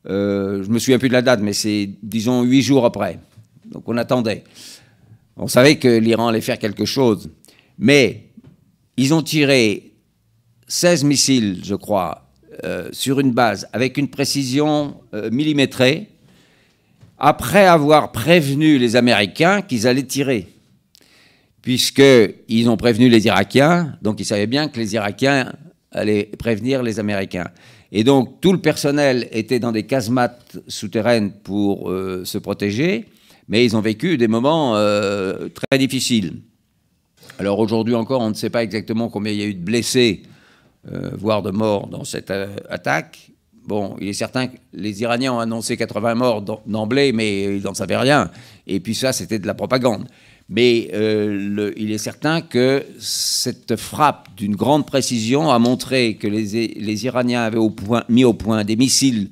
euh, je me souviens plus de la date, mais c'est, disons, huit jours après. Donc on attendait. On savait que l'Iran allait faire quelque chose. Mais ils ont tiré 16 missiles, je crois, euh, sur une base avec une précision euh, millimétrée, après avoir prévenu les Américains qu'ils allaient tirer. Puisqu'ils ont prévenu les Irakiens, donc ils savaient bien que les Irakiens allaient prévenir les Américains. Et donc tout le personnel était dans des casemates souterraines pour euh, se protéger mais ils ont vécu des moments euh, très difficiles. Alors aujourd'hui encore, on ne sait pas exactement combien il y a eu de blessés, euh, voire de morts dans cette euh, attaque. Bon, il est certain que les Iraniens ont annoncé 80 morts d'emblée, mais ils n'en savaient rien. Et puis ça, c'était de la propagande. Mais le, il est certain que cette frappe d'une grande précision a montré que les, les Iraniens avaient au point, mis au point des missiles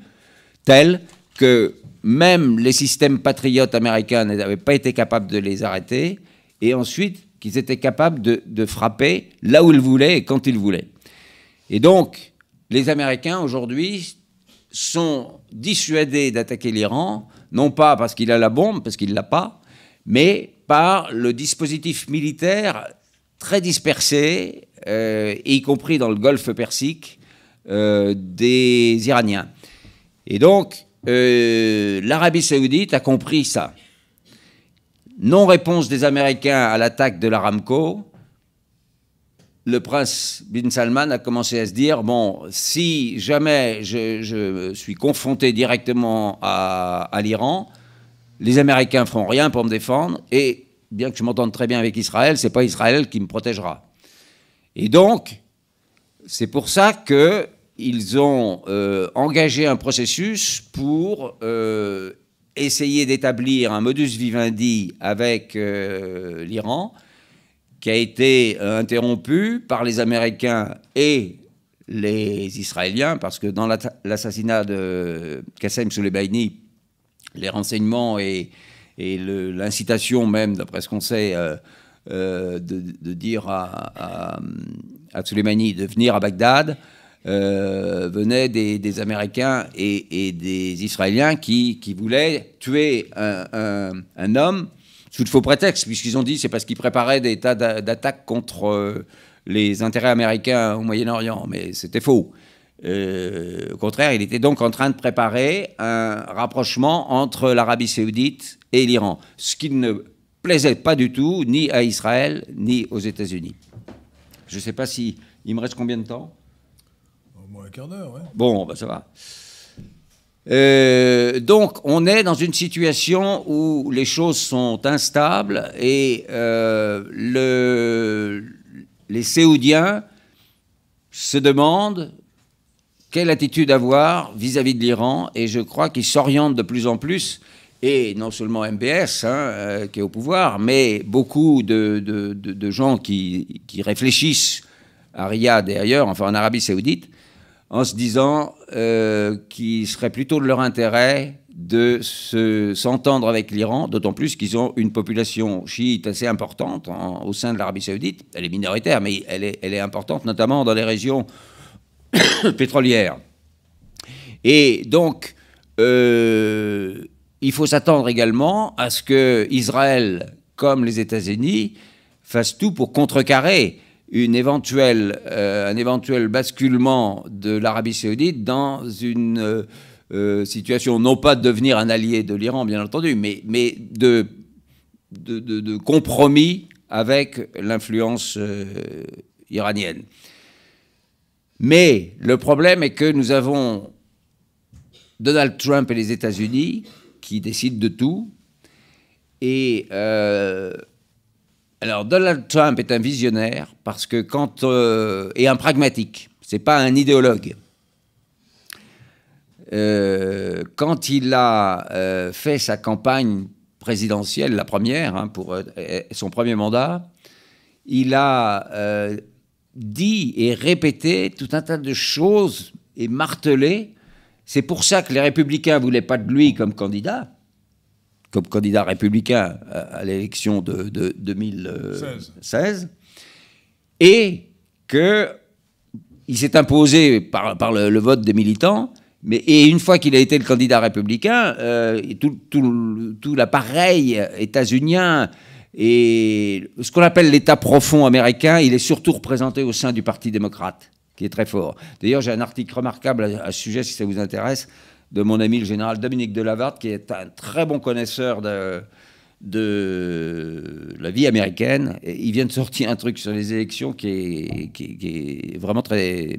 tels que même les systèmes patriotes américains n'avaient pas été capables de les arrêter, et ensuite qu'ils étaient capables de, frapper là où ils voulaient et quand ils voulaient. Et donc, les Américains aujourd'hui sont dissuadés d'attaquer l'Iran, non pas parce qu'il a la bombe, parce qu'il ne l'a pas, mais par le dispositif militaire très dispersé, euh, y compris dans le golfe Persique, euh, des Iraniens. Et donc, euh, l'Arabie saoudite a compris ça. Non-réponse des Américains à l'attaque de l'Aramco, le prince Bin Salman a commencé à se dire, bon, si jamais je, suis confronté directement à, à l'Iran, les Américains feront rien pour me défendre, et bien que je m'entende très bien avec Israël, c'est pas Israël qui me protégera. Et donc, c'est pour ça que ils ont euh, engagé un processus pour euh, essayer d'établir un modus vivendi avec euh, l'Iran qui a été interrompu par les Américains et les Israéliens, parce que dans l'assassinat de Qassem Soleimani, les renseignements et, l'incitation même, d'après ce qu'on sait, de, dire à, à, à Soleimani de venir à Bagdad, euh, venaient des, Américains et, des Israéliens qui, voulaient tuer un, homme sous de faux prétextes, puisqu'ils ont dit c'est parce qu'ils préparaient des tas d'attaques contre euh, les intérêts américains au Moyen-Orient, mais c'était faux. Euh, au contraire, il était donc en train de préparer un rapprochement entre l'Arabie saoudite et l'Iran, ce qui ne plaisait pas du tout ni à Israël ni aux États-Unis. Je ne sais pas si il me reste combien de temps Bon, bah, ça va. Euh, donc, on est dans une situation où les choses sont instables et euh, les Séoudiens se demandent quelle attitude avoir vis-à-vis de l'Iran et je crois qu'ils s'orientent de plus en plus. Et non seulement MBS hein, euh, qui est au pouvoir, mais beaucoup de, gens qui, qui réfléchissent à Riyad et ailleurs, enfin en Arabie saoudite, en se disant euh, qu'il serait plutôt de leur intérêt de s'entendre avec l'Iran, d'autant plus qu'ils ont une population chiite assez importante hein, au sein de l'Arabie saoudite. Elle est minoritaire, mais elle est, elle est importante, notamment dans les régions pétrolières. Et donc, euh, il faut s'attendre également à ce que Israël, comme les États-Unis, fassent tout pour contrecarrer une éventuelle, euh, un éventuel basculement de l'Arabie saoudite dans une euh, euh, situation, non pas de devenir un allié de l'Iran, bien entendu, mais, mais de, de, compromis avec l'influence iranienne. Mais le problème est que nous avons Donald Trump et les États-Unis qui décident de tout. Et alors Donald Trump est un visionnaire parce que quand euh, et un pragmatique, c'est pas un idéologue. Euh, quand il a euh, fait sa campagne présidentielle, la première, hein, pour son premier mandat, il a dit et répété tout un tas de choses et martelé. C'est pour ça que les républicains voulaient pas de lui comme candidat, comme candidat républicain à, l'élection de, 2016. Et qu'il s'est imposé par, par le, vote des militants. Mais, et une fois qu'il a été le candidat républicain, euh, tout, l'appareil états-unien et ce qu'on appelle l'État profond américain, il est surtout représenté au sein du Parti démocrate, qui est très fort. D'ailleurs, j'ai un article remarquable à, à ce sujet, si ça vous intéresse, de mon ami le général Dominique de Delavarde, qui est un très bon connaisseur de, de la vie américaine. Et il vient de sortir un truc sur les élections qui est, est vraiment très,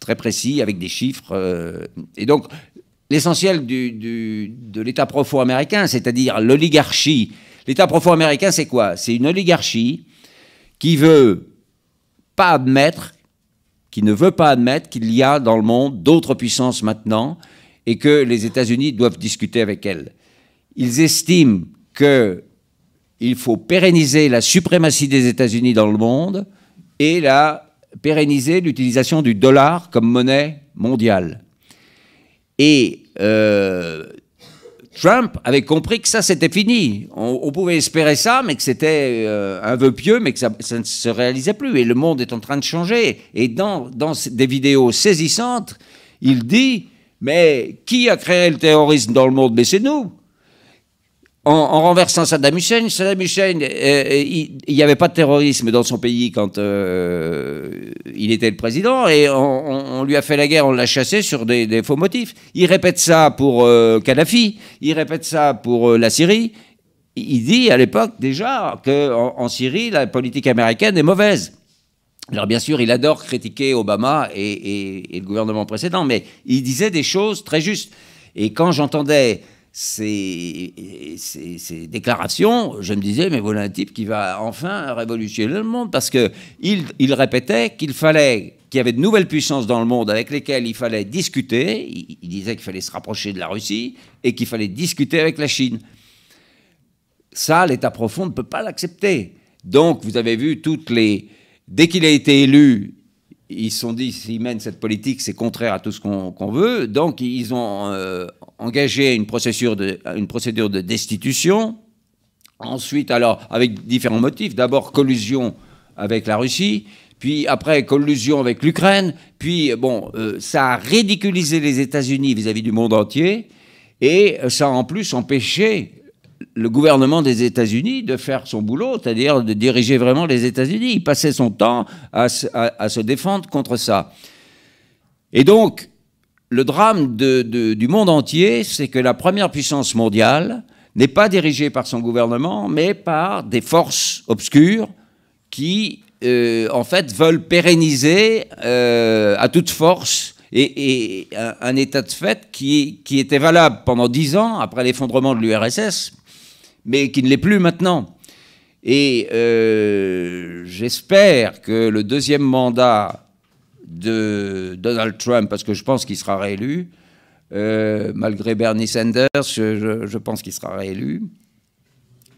très précis, avec des chiffres. Euh. Et donc, l'essentiel de l'État profond américain, c'est-à-dire l'oligarchie. L'État profond américain, c'est quoi C'est une oligarchie qui veut pas admettre, qui ne veut pas admettre qu'il y a dans le monde d'autres puissances maintenant et que les États-Unis doivent discuter avec elle. Ils estiment qu'il faut pérenniser la suprématie des États-Unis dans le monde et la pérenniser l'utilisation du dollar comme monnaie mondiale. Et euh, Trump avait compris que ça, c'était fini. On, pouvait espérer ça, mais que c'était euh, un vœu pieux, mais que ça, ne se réalisait plus. Et le monde est en train de changer. Et dans, dans des vidéos saisissantes, il dit mais qui a créé le terrorisme dans le monde Mais c'est nous. En, renversant Saddam Hussein, Saddam Hussein, euh, euh, il n'y avait pas de terrorisme dans son pays quand euh, il était le président, et on, lui a fait la guerre, on l'a chassé sur des, faux motifs. Il répète ça pour Kadhafi, il répète ça pour la Syrie. Il dit à l'époque déjà qu'en en Syrie, la politique américaine est mauvaise. Alors bien sûr, il adore critiquer Obama et, le gouvernement précédent, mais il disait des choses très justes. Et quand j'entendais ces, ces, déclarations, je me disais, mais voilà un type qui va enfin révolutionner le monde, parce qu'il il répétait qu'il fallait qu'il y avait de nouvelles puissances dans le monde avec lesquelles il fallait discuter, il, il disait qu'il fallait se rapprocher de la Russie, et qu'il fallait discuter avec la Chine. Ça, l'État profond ne peut pas l'accepter. Donc, vous avez vu toutes les Dès qu'il a été élu, ils se sont dit, s'il mène cette politique, c'est contraire à tout ce qu'on veut. Donc, ils ont euh, engagé une procédure, de, destitution. Ensuite, alors, avec différents motifs. D'abord, collusion avec la Russie, puis après, collusion avec l'Ukraine. Puis, bon, euh, ça a ridiculisé les États-Unis vis-à-vis du monde entier. Et euh, ça a en plus empêché le gouvernement des États-Unis de faire son boulot, c'est-à-dire de diriger vraiment les États-Unis. Il passait son temps à, se défendre contre ça. Et donc, le drame du monde entier, c'est que la première puissance mondiale n'est pas dirigée par son gouvernement, mais par des forces obscures qui, euh, en fait, veulent pérenniser euh, à toute force et, un, état de fait qui, qui était valable pendant dix ans après l'effondrement de l'URSS, mais qui ne l'est plus maintenant. Et euh, j'espère que le deuxième mandat de Donald Trump, parce que je pense qu'il sera réélu, euh, malgré Bernie Sanders, je, pense qu'il sera réélu.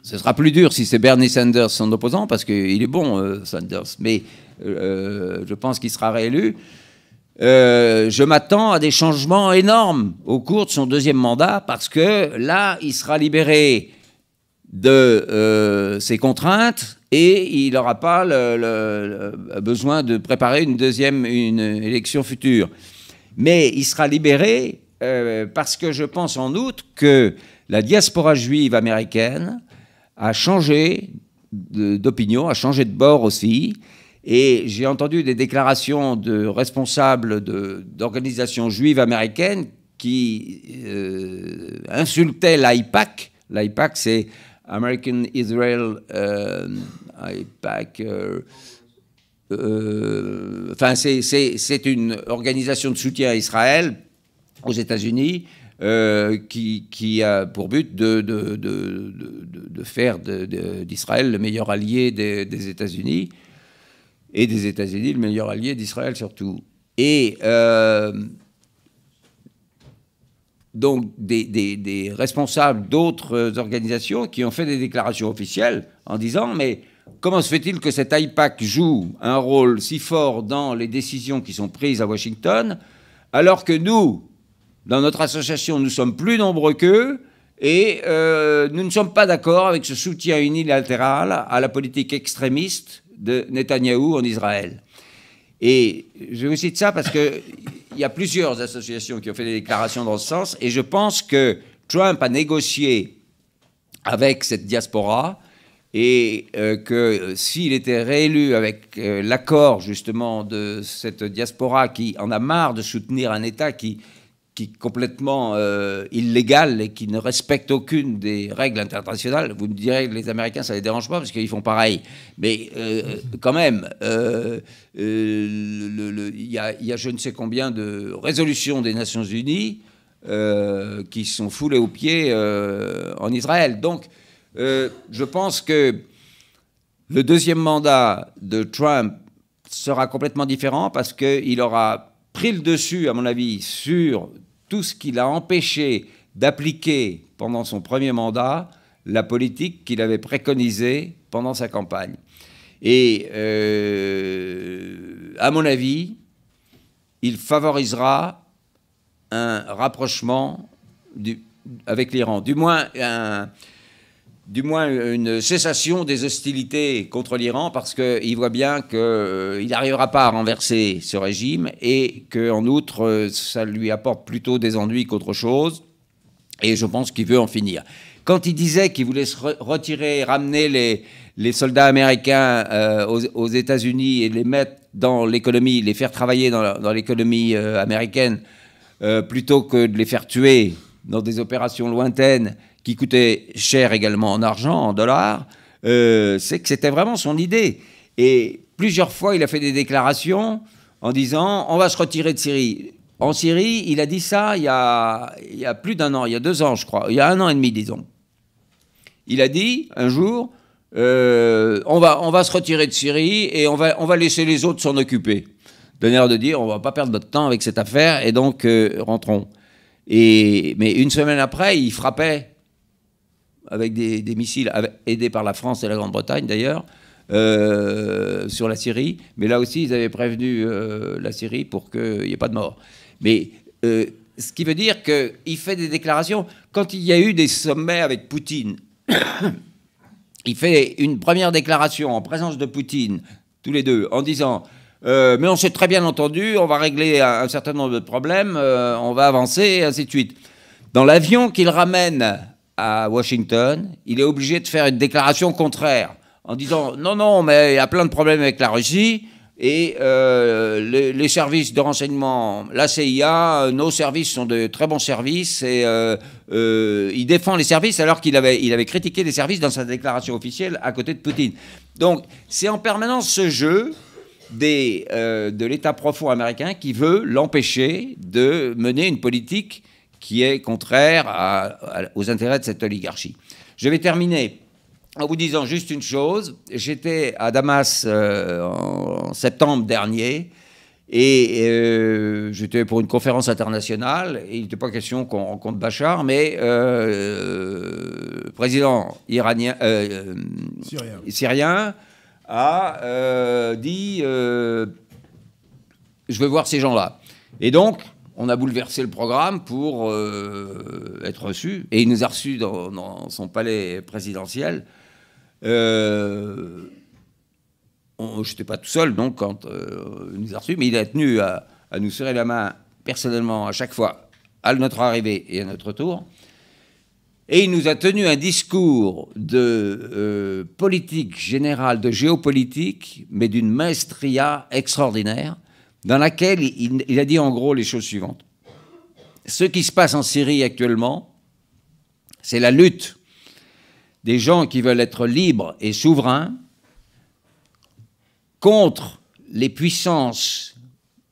Ce sera plus dur si c'est Bernie Sanders son opposant, parce qu'il est bon, euh, Sanders, mais je pense qu'il sera réélu. je m'attends à des changements énormes au cours de son deuxième mandat parce que là, il sera libéré de euh, ses contraintes et il n'aura pas le, besoin de préparer une deuxième une élection future. Mais il sera libéré euh, parce que je pense en outre que la diaspora juive américaine a changé d'opinion, a changé de bord aussi. Et j'ai entendu des déclarations de responsables d'organisations juives américaines qui euh, insultaient l'IPAC. L'IPAC, c'est American Israel, euh, IPAC. Euh, euh, enfin, c'est une organisation de soutien à Israël aux États-Unis qui, a pour but de, de, faire d'Israël le meilleur allié des, États-Unis et des États-Unis le meilleur allié d'Israël surtout. Et donc des, responsables d'autres organisations qui ont fait des déclarations officielles en disant mais comment se fait-il que cet AIPAC joue un rôle si fort dans les décisions qui sont prises à Washington alors que nous, dans notre association, nous sommes plus nombreux qu'eux et euh, nous ne sommes pas d'accord avec ce soutien unilatéral à la politique extrémiste de Netanyahou en Israël. Et je vous cite ça parce que il y a plusieurs associations qui ont fait des déclarations dans ce sens, et je pense que Trump a négocié avec cette diaspora et euh, que s'il était réélu avec euh, l'accord justement de cette diaspora qui en a marre de soutenir un État qui qui est complètement euh, illégal et qui ne respecte aucune des règles internationales. Vous me direz que les Américains, ça ne les dérange pas parce qu'ils font pareil. Mais euh, quand même, euh, il y, y, a je ne sais combien de résolutions des Nations Unies qui sont foulées aux pieds en Israël. Donc, je pense que le deuxième mandat de Trump sera complètement différent parce qu'il aura pris le dessus, à mon avis, sur tout ce qui l'a empêché d'appliquer pendant son premier mandat la politique qu'il avait préconisée pendant sa campagne. Et euh, à mon avis, il favorisera un rapprochement avec l'Iran, du moins un, du moins une cessation des hostilités contre l'Iran parce qu'il voit bien qu'il euh, n'arrivera pas à renverser ce régime et qu'en outre, euh, ça lui apporte plutôt des ennuis qu'autre chose. Et je pense qu'il veut en finir. Quand il disait qu'il voulait se retirer, ramener les, les soldats américains euh, aux, États-Unis et les mettre dans l'économie, les faire travailler dans, l'économie américaine, plutôt que de les faire tuer dans des opérations lointaines qui coûtait cher également en argent, en dollars, euh, c'est que c'était vraiment son idée. Et plusieurs fois, il a fait des déclarations en disant on va se retirer de Syrie. En Syrie, il a dit ça il y a, il plus d'un an, il y a deux ans, je crois, il y a un an et demi, disons. Il a dit un jour euh, on, va, on va se retirer de Syrie et on va, on va laisser les autres s'en occuper. De de dire on va pas perdre notre temps avec cette affaire et donc euh, rentrons. Et, mais une semaine après, il frappait avec des, missiles aidés par la France et la Grande-Bretagne d'ailleurs, euh, sur la Syrie. Mais là aussi, ils avaient prévenu euh, la Syrie pour qu'il n'y ait pas de mort. Mais euh, ce qui veut dire qu'il fait des déclarations. Quand il y a eu des sommets avec Poutine, il fait une première déclaration en présence de Poutine, tous les deux, en disant mais on s'est très bien entendu, on va régler un, certain nombre de problèmes, on va avancer, et ainsi de suite. Dans l'avion qu'il ramène à Washington, il est obligé de faire une déclaration contraire en disant non, non, mais il y a plein de problèmes avec la Russie et euh, les, services de renseignement, la CIA, nos services sont de très bons services et euh, euh, il défend les services alors qu'il avait, il avait critiqué les services dans sa déclaration officielle à côté de Poutine. Donc c'est en permanence ce jeu des, de l'État profond américain qui veut l'empêcher de mener une politique qui est contraire aux intérêts de cette oligarchie. Je vais terminer en vous disant juste une chose. J'étais à Damas euh, en, septembre dernier et euh, j'étais pour une conférence internationale. Et il n'était pas question qu'on rencontre Bachar, mais le euh, président iranien, syrien. syrien. a dit Je veux voir ces gens-là. Et donc, on a bouleversé le programme pour euh, être reçu. Et il nous a reçus dans, son palais présidentiel. Euh, je n'étais pas tout seul, donc, quand euh, il nous a reçus, mais il a tenu à, à, nous serrer la main personnellement à chaque fois, à notre arrivée et à notre tour. Et il nous a tenu un discours de politique générale, de géopolitique, mais d'une maestria extraordinaire dans laquelle il, a dit en gros les choses suivantes. Ce qui se passe en Syrie actuellement, c'est la lutte des gens qui veulent être libres et souverains contre les puissances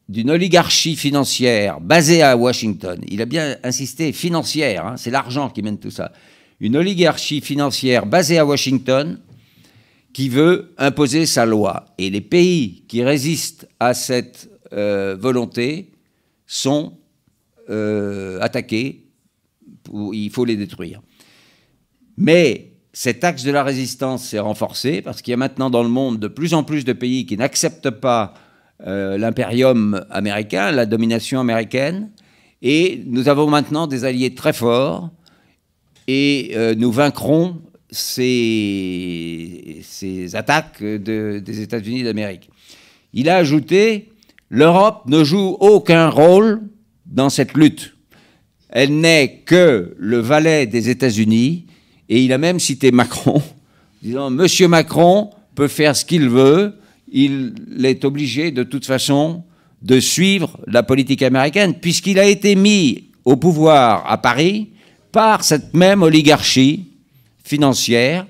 d'une oligarchie financière basée à Washington. Il a bien insisté, financière, hein, c'est l'argent qui mène tout ça. Une oligarchie financière basée à Washington qui veut imposer sa loi. Et les pays qui résistent à cette euh, volontés sont euh, attaquées, il faut les détruire. Mais cet axe de la résistance s'est renforcé parce qu'il y a maintenant dans le monde de plus en plus de pays qui n'acceptent pas euh, l'impérium américain, la domination américaine, et nous avons maintenant des alliés très forts et nous vaincrons ces, ces attaques des États-Unis d'Amérique. Il a ajouté L'Europe ne joue aucun rôle dans cette lutte. Elle n'est que le valet des États-Unis, et il a même cité Macron, disant Monsieur Macron peut faire ce qu'il veut, il est obligé de toute façon de suivre la politique américaine, puisqu'il a été mis au pouvoir à Paris par cette même oligarchie financière.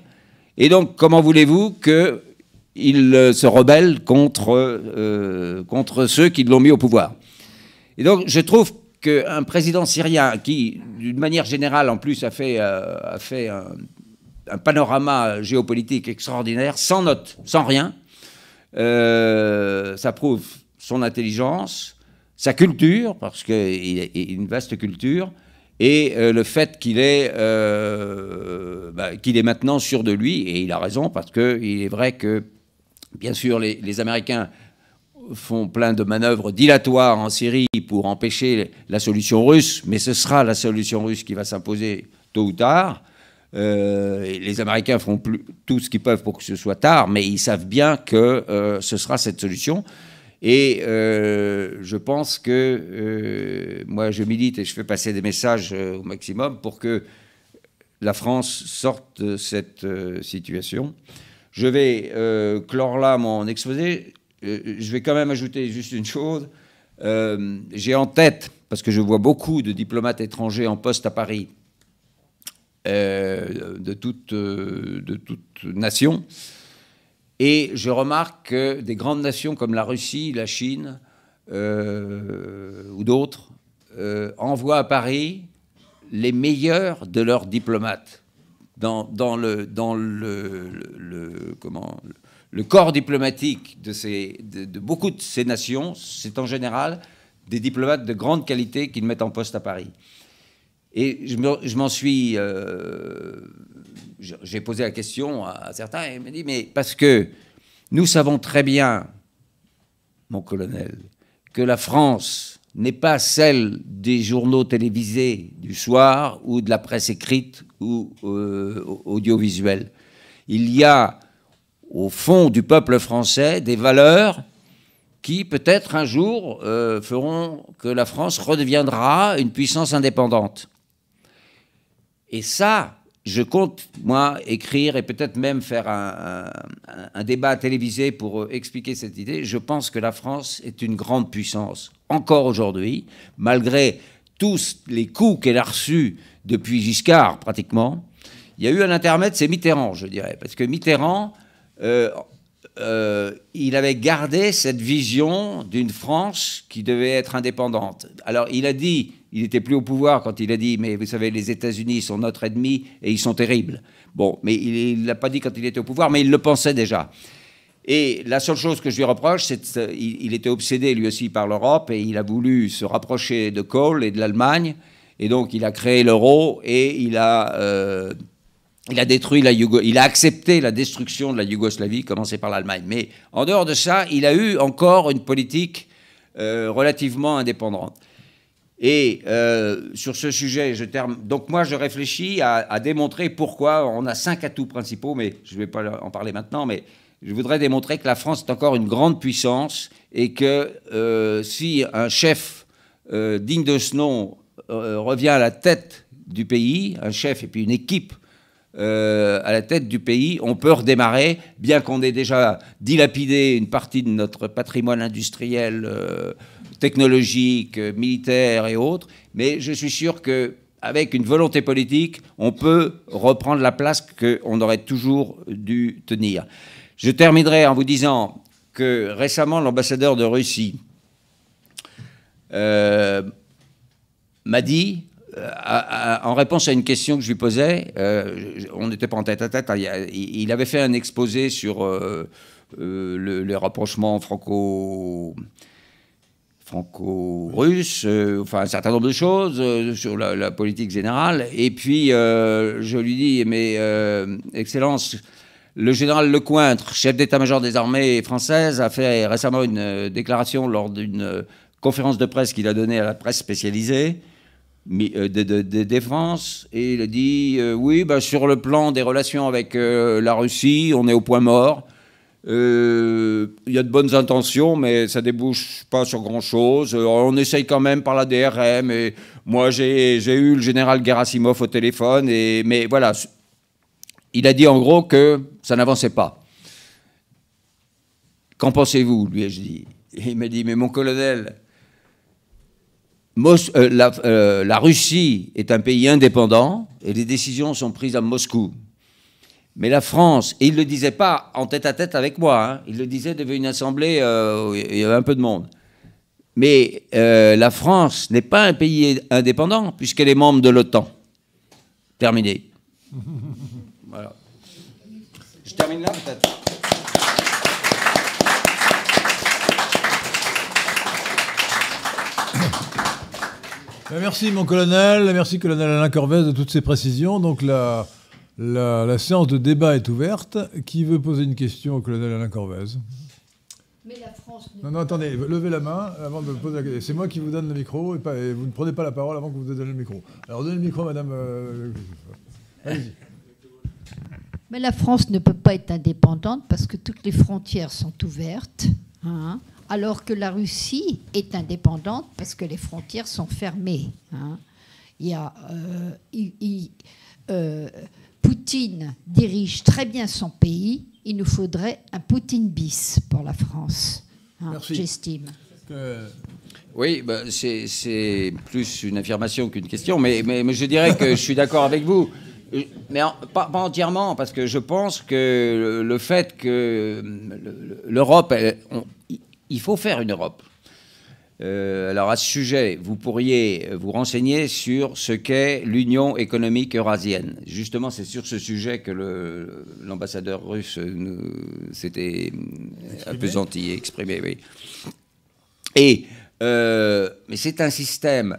Et donc, comment voulez-vous que il euh, se rebelle contre, euh, contre ceux qui l'ont mis au pouvoir. Et donc, je trouve qu'un président syrien qui, d'une manière générale, en plus, a fait, euh, a fait un, panorama géopolitique extraordinaire, sans note, sans rien, ça prouve son intelligence, sa culture, parce qu'il a une vaste culture, et le fait qu'il est, bah, qu'il est maintenant sûr de lui, et il a raison, parce qu'il est vrai que Bien sûr, les, Américains font plein de manœuvres dilatoires en Syrie pour empêcher la solution russe, mais ce sera la solution russe qui va s'imposer tôt ou tard. Euh, les Américains font tout ce qu'ils peuvent pour que ce soit tard, mais ils savent bien que euh, ce sera cette solution. Et euh, je pense que moi, je milite et je fais passer des messages au maximum pour que la France sorte de cette situation. Je vais euh, clore là mon exposé. Euh, je vais quand même ajouter juste une chose. Euh, j'ai en tête, parce que je vois beaucoup de diplomates étrangers en poste à Paris, de, toutes de nation, et je remarque que des grandes nations comme la Russie, la Chine ou d'autres envoient à Paris les meilleurs de leurs diplomates dans, le, dans le, comment, le corps diplomatique de, ces, de, beaucoup de ces nations, c'est en général des diplomates de grande qualité qu'ils mettent en poste à Paris. Et je m'en suis. Euh, j'ai posé la question à certains et ils m'ont dit Mais parce que nous savons très bien, mon colonel, que la France n'est pas celle des journaux télévisés du soir ou de la presse écrite euh, audiovisuel. Il y a au fond du peuple français des valeurs qui peut-être un jour euh, feront que la France redeviendra une puissance indépendante. Et ça, je compte, moi, écrire et peut-être même faire un, débat télévisé pour euh, expliquer cette idée. Je pense que la France est une grande puissance, encore aujourd'hui, malgré tous les coups qu'elle a reçus depuis Giscard pratiquement, il y a eu un intermède, c'est Mitterrand, je dirais, parce que Mitterrand, euh, euh, il avait gardé cette vision d'une France qui devait être indépendante. Alors il a dit, il n'était plus au pouvoir quand il a dit, mais vous savez, les États-Unis sont notre ennemi et ils sont terribles. Bon, mais il ne l'a pas dit quand il était au pouvoir, mais il le pensait déjà. Et la seule chose que je lui reproche, c'est qu'il euh, était obsédé lui aussi par l'Europe et il a voulu se rapprocher de Kohl et de l'Allemagne. Et donc, il a créé l'euro et il a, euh, il a détruit la il a accepté la destruction de la Yougoslavie, commencée par l'Allemagne. Mais en dehors de ça, il a eu encore une politique euh, relativement indépendante. Et euh, sur ce sujet, je termine. Donc moi, je réfléchis à, démontrer pourquoi on a cinq atouts principaux, mais je ne vais pas en parler maintenant, mais je voudrais démontrer que la France est encore une grande puissance et que si un chef digne de ce nom euh, revient à la tête du pays, un chef et puis une équipe euh, à la tête du pays, on peut redémarrer, bien qu'on ait déjà dilapidé une partie de notre patrimoine industriel, euh, technologique, militaire et autres. Mais je suis sûr que avec une volonté politique, on peut reprendre la place qu'on aurait toujours dû tenir. Je terminerai en vous disant que récemment, l'ambassadeur de Russie m'a dit, euh, en réponse à une question que je lui posais, euh, on n'était pas en tête à tête, hein, il, avait fait un exposé sur euh, les rapprochements franco franco-russe, enfin un certain nombre de choses sur la, politique générale. Et puis je lui dis, mais Excellence, le général Lecointre, chef d'état-major des armées françaises, a fait récemment une déclaration lors d'une conférence de presse qu'il a donnée à la presse spécialisée. Euh, de, défenses. défense et il a dit euh, oui, bah, sur le plan des relations avec euh, la Russie, on est au point mort. Il y a de bonnes intentions, mais ça débouche pas sur grand-chose. on essaye quand même par la DRM. Et moi, j'ai eu le général Gerasimov au téléphone, et, mais voilà, il a dit en gros que ça n'avançait pas. Qu'en pensez-vous lui ai-je dit. il m'a dit, mais mon colonel, Mos euh, euh, la, Russie est un pays indépendant et les décisions sont prises à Moscou. Mais la France, et il ne le disait pas en tête à tête avec moi, hein, il le disait devant une assemblée euh, où il y avait un peu de monde. Mais la France n'est pas un pays indépendant puisqu'elle est membre de l'OTAN. Terminé. voilà. Je termine là peut-être Euh, merci mon colonel, merci colonel Alain Corvez de toutes ces précisions. Donc la, la, séance de débat est ouverte. Qui veut poser une question au colonel Alain Corvez Mais la France... Non, non, attendez, levez la main avant de poser la question. C'est moi qui vous donne le micro et, vous ne prenez pas la parole avant que vous donniez le micro. Alors donnez le micro madame... Euh, Allez-y. Mais la France ne peut pas être indépendante parce que toutes les frontières sont ouvertes. Hein alors que la Russie est indépendante parce que les frontières sont fermées. Hein. Il y euh, euh, Poutine dirige très bien son pays. Il nous faudrait un Poutine bis pour la France, hein, j'estime. Oui, bah, c'est plus une affirmation qu'une question, mais, je dirais que je suis d'accord avec vous. Mais pas, entièrement, parce que je pense que le, le fait que l'Europe, il faut faire une Europe. Euh, alors à ce sujet, vous pourriez vous renseigner sur ce qu'est l'Union économique eurasienne. Justement, c'est sur ce sujet que l'ambassadeur russe s'était apesanti et exprimé. Euh, et, mais c'est un système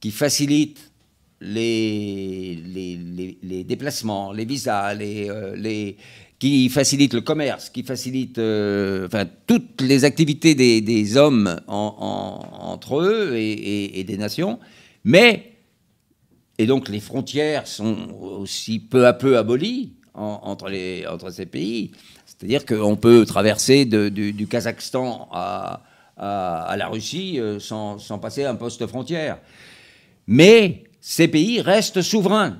qui facilite les, déplacements, les visas, les, euh, qui facilite le commerce, qui facilite euh, enfin, toutes les activités des, hommes entre eux et, des nations. Mais, et donc les frontières sont aussi peu à peu abolies entre, les, entre ces pays. C'est-à-dire qu'on peut traverser du, Kazakhstan à, la Russie euh, sans, sans passer un poste frontière. Mais ces pays restent souverains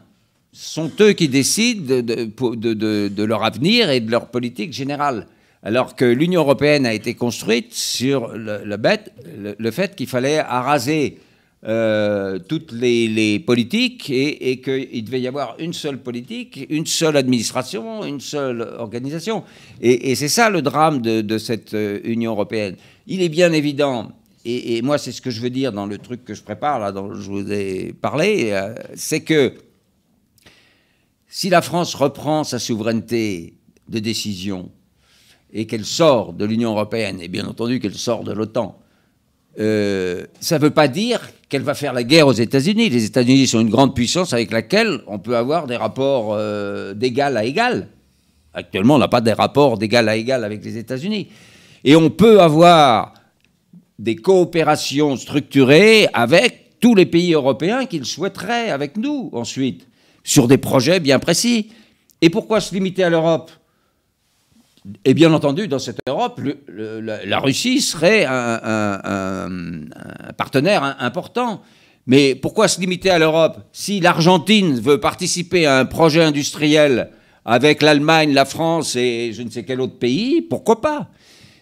sont eux qui décident de, leur avenir et de leur politique générale. Alors que l'Union européenne a été construite sur le, fait qu'il fallait araser euh, toutes les, politiques et, qu'il devait y avoir une seule politique, une seule administration, une seule organisation. Et, c'est ça le drame de, cette euh, Union européenne. Il est bien évident, et, moi c'est ce que je veux dire dans le truc que je prépare, là, dont je vous ai parlé, euh, c'est que si la France reprend sa souveraineté de décision et qu'elle sort de l'Union européenne, et bien entendu qu'elle sort de l'OTAN, euh, ça ne veut pas dire qu'elle va faire la guerre aux États-Unis. Les États-Unis sont une grande puissance avec laquelle on peut avoir des rapports euh, d'égal à égal. Actuellement, on n'a pas des rapports d'égal à égal avec les États-Unis. Et on peut avoir des coopérations structurées avec tous les pays européens qu'ils souhaiteraient avec nous ensuite sur des projets bien précis. Et pourquoi se limiter à l'Europe et bien entendu, dans cette Europe, la, Russie serait un, partenaire important. Mais pourquoi se limiter à l'Europe Si l'Argentine veut participer à un projet industriel avec l'Allemagne, la France et je ne sais quel autre pays, pourquoi pas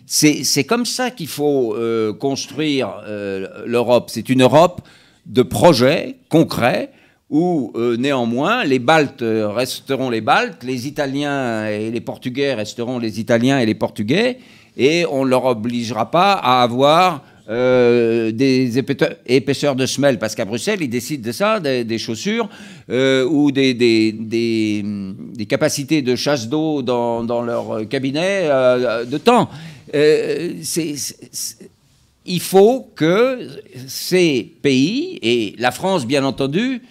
C'est comme ça qu'il faut euh, construire euh, l'Europe. C'est une Europe de projets concrets où euh, néanmoins les Baltes resteront les Baltes, les Italiens et les Portugais resteront les Italiens et les Portugais, et on ne leur obligera pas à avoir euh, des épaisseurs de semelles, parce qu'à Bruxelles, ils décident de ça, des, chaussures euh, ou des, capacités de chasse d'eau dans, leur cabinet de temps. il faut que ces pays, et la France bien entendu,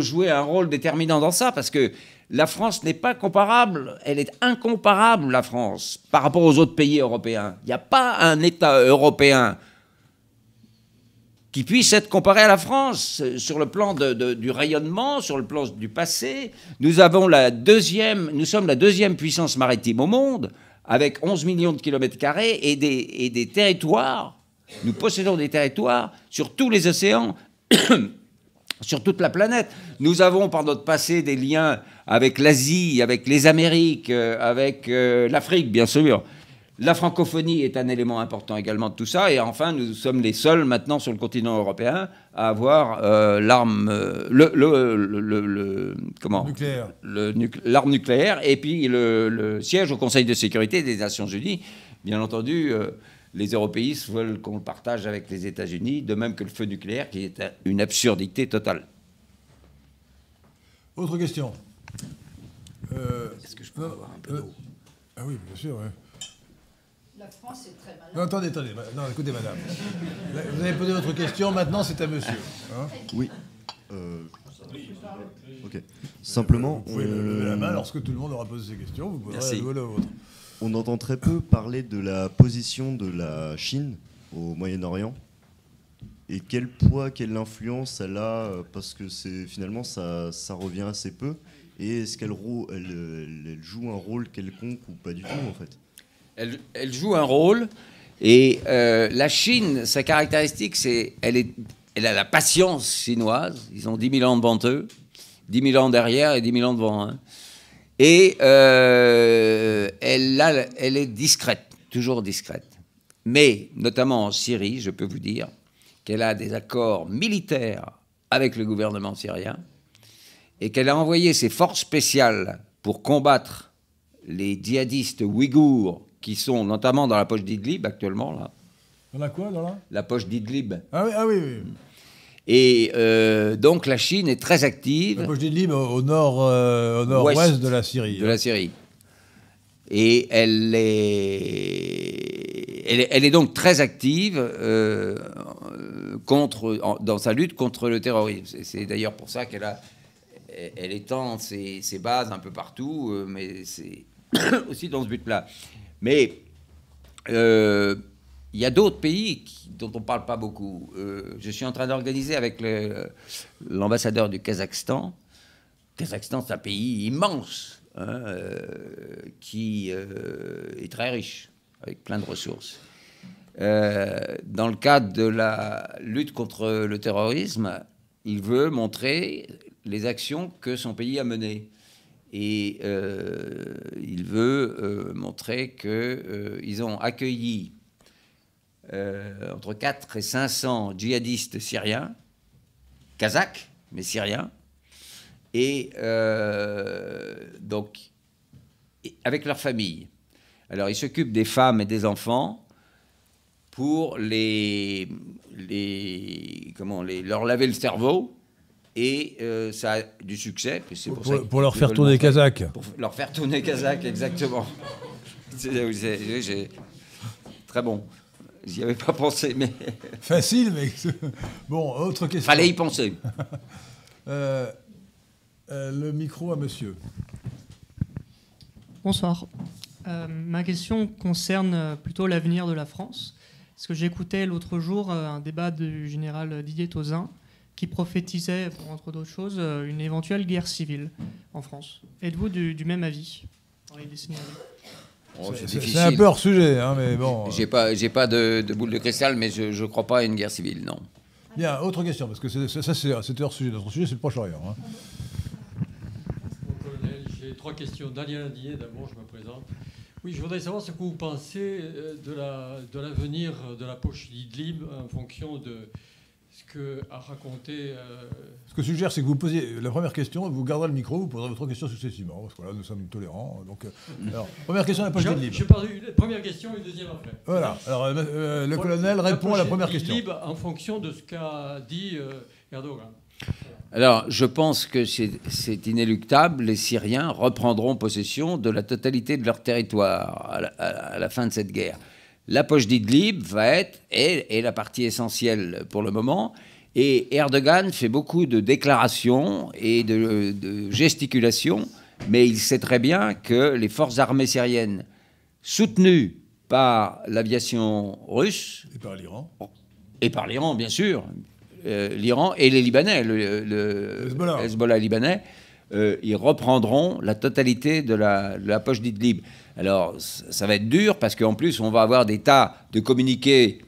jouer un rôle déterminant dans ça, parce que la France n'est pas comparable, elle est incomparable, la France, par rapport aux autres pays européens. Il n'y a pas un État européen qui puisse être comparé à la France sur le plan du rayonnement, sur le plan du passé. Nous, avons la deuxième, nous sommes la deuxième puissance maritime au monde, avec 11 millions de kilomètres carrés et des, et des territoires. Nous possédons des territoires sur tous les océans sur toute la planète. Nous avons par notre passé des liens avec l'Asie, avec les Amériques, euh, avec euh, l'Afrique, bien sûr. La francophonie est un élément important également de tout ça. Et enfin, nous sommes les seuls maintenant sur le continent européen à avoir euh, l'arme, le, le, le, le, comment nucléaire. l'arme nucléaire et puis le, siège au Conseil de sécurité des Nations Unies. Bien entendu, les européistes veulent qu'on le partage avec les États-Unis, de même que le feu nucléaire, qui est une absurdité totale. Autre question euh, Est-ce que je peux euh, avoir un peu d'eau euh, Ah oui, bien sûr. La France est très malade. attendez, attendez. Non, écoutez, madame. Vous avez posé votre question, maintenant c'est à monsieur. Hein. oui. Ok. Simplement. Vous pouvez lever la main lorsque tout le monde aura posé ses questions, vous pourrez lever la vôtre on entend très peu parler de la position de la Chine au Moyen-Orient et quel poids, quelle influence elle a, euh, parce que finalement ça, revient assez peu. Et est-ce qu'elle joue un rôle quelconque ou pas du tout en fait elle, joue un rôle. Et euh, la Chine, sa caractéristique, c'est elle, elle a la patience chinoise. Ils ont 10 000 ans devant eux, 10 000 ans derrière et 10 000 ans devant. eux. Hein. Et euh, elle, elle est discrète, toujours discrète. Mais notamment en Syrie, je peux vous dire qu'elle a des accords militaires avec le gouvernement syrien et qu'elle a envoyé ses forces spéciales pour combattre les djihadistes ouïghours qui sont notamment dans la poche d'Idlib actuellement. Là. Dans la quoi là ?— la... la poche d'Idlib. Ah oui, ah oui, oui. Et euh, donc la Chine est très active. Quand ah, je dis libre, au euh, nord-ouest au nord ouest de la Syrie. De la hein. Syrie. Et elle est, elle est, donc très active euh, contre, dans sa lutte contre le terrorisme. C'est d'ailleurs pour ça qu'elle elle étend ses, bases un peu partout, mais c'est aussi dans ce but-là. Mais il y a d'autres pays dont on ne parle pas beaucoup. Euh, je suis en train d'organiser avec l'ambassadeur du Kazakhstan. Kazakhstan, c'est un pays immense, hein, euh, qui euh, est très riche, avec plein de ressources. dans le cadre de la lutte contre le terrorisme, il veut montrer les actions que son pays a menées. Et il veut montrer qu'ils ont accueilli euh, entre 4 et 500 djihadistes syriens, kazakhs, mais syriens, et euh, donc avec leur famille. Alors ils s'occupent des femmes et des enfants pour les, les comment les, leur laver le cerveau et euh, ça a du succès. Pour, pour leur faire tourner Kazakh. Pour leur faire tourner kazakh exactement. C'est très bon. J'y avais pas pensé, mais. Facile, mais. Bon, autre question. Fallait y penser. Euh, euh, le micro à monsieur. Bonsoir. Euh, ma question concerne plutôt l'avenir de la France. Parce que j'écoutais l'autre jour un débat du général Didier Tauzin qui prophétisait, entre d'autres choses, une éventuelle guerre civile en France. Êtes-vous du, même avis Oh, c'est un peu hors sujet, hein, mais bon. Euh. J'ai pas, j'ai pas de, boule de cristal, mais je, je crois pas à une guerre civile, non. Bien, autre question, parce que ça, c'était hors sujet. Notre sujet, c'est le Proche-Orient. Hein. Colonel, J'ai trois questions. Daniel Adier, d'abord, je me présente. Oui, je voudrais savoir ce que vous pensez euh, de l'avenir la, de, de la poche d'Idlib en fonction de, euh, ce que Ce que je suggère, c'est que vous posiez la première question, vous garderez le micro, vous poserez votre question successivement, parce que là, nous sommes tolérants. Donc, euh, première question, la Je première question, deuxième après. Voilà. Alors, euh, le colonel répond à la première question. Libre en fonction de ce qu'a dit Erdogan. Alors, je pense que c'est inéluctable, les Syriens reprendront possession de la totalité de leur territoire à la fin de cette guerre. La poche d'Idlib va être, est, est, la partie essentielle pour le moment. Et Erdogan fait beaucoup de déclarations et de, gesticulations, mais il sait très bien que les forces armées syriennes, soutenues par l'aviation russe. Et par l'Iran. Et par l'Iran, bien sûr. Euh, L'Iran et les Libanais, le, Hezbollah. libanais, euh, ils reprendront la totalité de la, de la poche d'Idlib. Alors, ça va être dur parce qu'en plus, on va avoir des tas de communiqués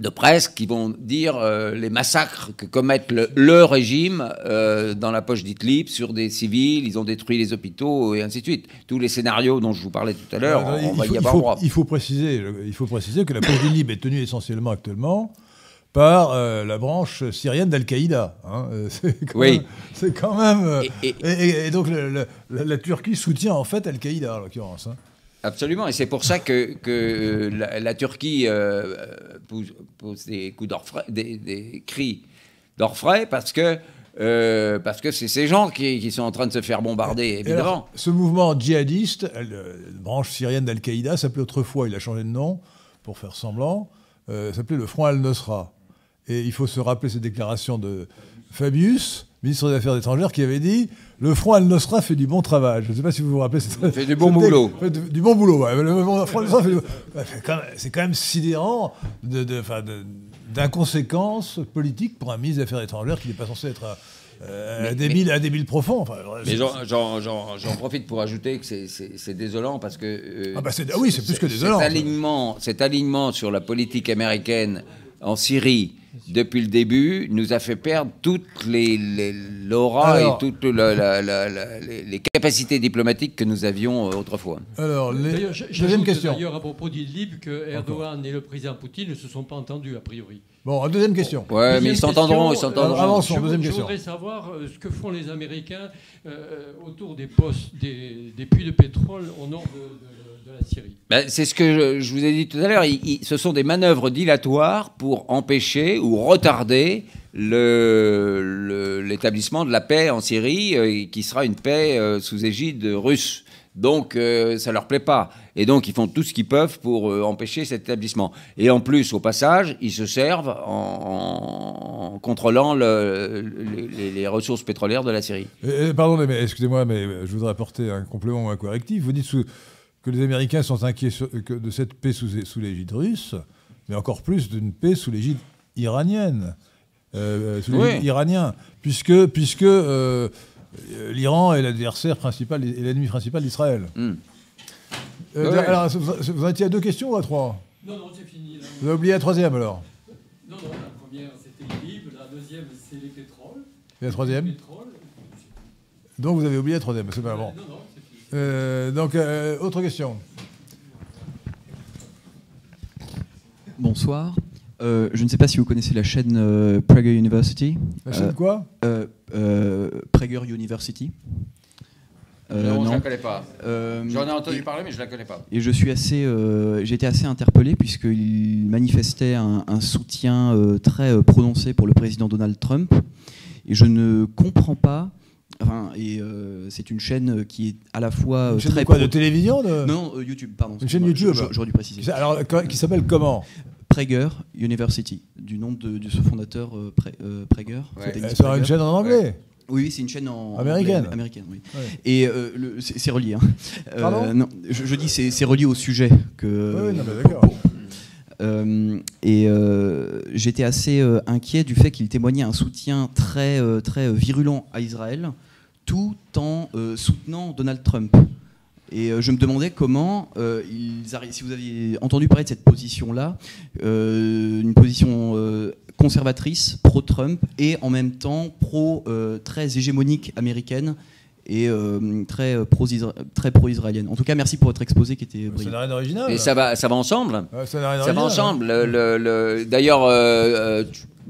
de presse qui vont dire euh, les massacres que commettent le, régime euh, dans la poche d'Itlib sur des civils, ils ont détruit les hôpitaux et ainsi de suite. Tous les scénarios dont je vous parlais tout à l'heure, il va faut, y avoir il faut, préciser, que la poche d'Itlib est tenue essentiellement actuellement par euh, la branche syrienne d'Al-Qaïda. Hein. C'est quand, même... Euh, et, donc la, Turquie soutient en fait Al-Qaïda, en l'occurrence. Hein. Absolument, et c'est pour ça que, euh, la, Turquie pose, des coups des, des, cris d'orfraie, parce que parce que c'est ces gens qui, sont en train de se faire bombarder, évidemment. ce mouvement djihadiste, la branche syrienne d'Al-Qaïda, s'appelait autrefois, il a changé de nom pour faire semblant, euh, s'appelait le Front al-Nusra. Et il faut se rappeler cette déclaration de Fabius, ministre des Affaires étrangères, qui avait dit Le Front al-Nosra fait du bon travail. Je ne sais pas si vous vous rappelez. Cette... Fait du bon boulot. Fait du, bon boulot. Le Front al-Nosra fait C'est quand même sidérant de, de, d'inconséquences politiques pour un ministre des Affaires étrangères qui n'est pas censé être euh, un, débile, mais, profond. mais j'en profite pour ajouter que c'est désolant parce que. Euh, ah, bah ah oui, c'est plus que désolant. alignement, cet alignement sur la politique américaine en Syrie depuis le début nous a fait perdre toutes les, l'aura et toutes les, capacités diplomatiques que nous avions euh, autrefois. Alors, les... deuxième question. D'ailleurs, à propos d'Idlib, que Erdogan et le président Poutine ne se sont pas entendus, a priori. Bon, deuxième question. Oui. mais ils s'entendront, ils s'entendront. Euh, je, voudrais savoir euh, ce que font les Américains autour des postes, des, puits de pétrole au nord de de la Syrie. Bah, c'est ce que je, vous ai dit tout à l'heure. Ce sont des manœuvres dilatoires pour empêcher ou retarder l'établissement de la paix en Syrie, euh, qui sera une paix euh, sous égide russe. Donc euh, ça leur plaît pas. Et donc ils font tout ce qu'ils peuvent pour empêcher cet établissement. Et en plus, au passage, ils se servent en, contrôlant le, les, ressources pétrolières de la Syrie. pardon, mais excusez-moi, mais je voudrais apporter un complément ou un correctif. Vous dites les Américains sont inquiets de cette paix sous, l'égide russe, mais encore plus d'une paix sous l'égide iranienne, euh, euh, sous l'égide iranien, puisque, euh, l'Iran est l'adversaire principal et l'ennemi principal d'Israël. Hmm. Alors, vous, en à deux questions ou à trois Non, non, j'ai fini. Vous avez oublié la troisième alors Non, non, la première c'était les la deuxième c'est les pétroles. Et la troisième Donc vous avez oublié la troisième, c'est pas bon. Euh, donc, euh, autre question. Bonsoir. Euh, je ne sais pas si vous connaissez la chaîne Prager University. La chaîne quoi Prager University. non, je ne la connais pas. J'en ai entendu parler, mais je ne la connais pas. Et je suis assez, j'ai été assez interpellé puisqu'il manifestait un soutien très prononcé pour le président Donald Trump. Et je ne comprends pas Enfin, et euh, c'est une chaîne qui est à la fois une euh, très de quoi de télévision Non, euh, YouTube, pardon. Une chaîne YouTube. J'aurais dû préciser. Alors, qui s'appelle comment Prager University, du nom de, ce fondateur Prager. Ouais. C'est une chaîne en anglais. Oui, c'est une chaîne en américaine. américaine oui. Et c'est relié. Hein. Pardon je, dis c'est relié au sujet que. Oui, d'accord. et j'étais assez inquiet du fait qu'il témoignait un soutien très, très virulent à Israël tout en euh, soutenant Donald Trump. Et euh, je me demandais comment, euh, ils arrivent si vous aviez entendu parler de cette position-là, une position conservatrice, pro-Trump, et en même temps pro très hégémonique américaine et très pro-israélienne. Pro en tout cas, merci pour votre exposé qui était brillant. Ça rien d'original. Et ça va, ça va ensemble. ça, va ensemble. Hein. Le, D'ailleurs,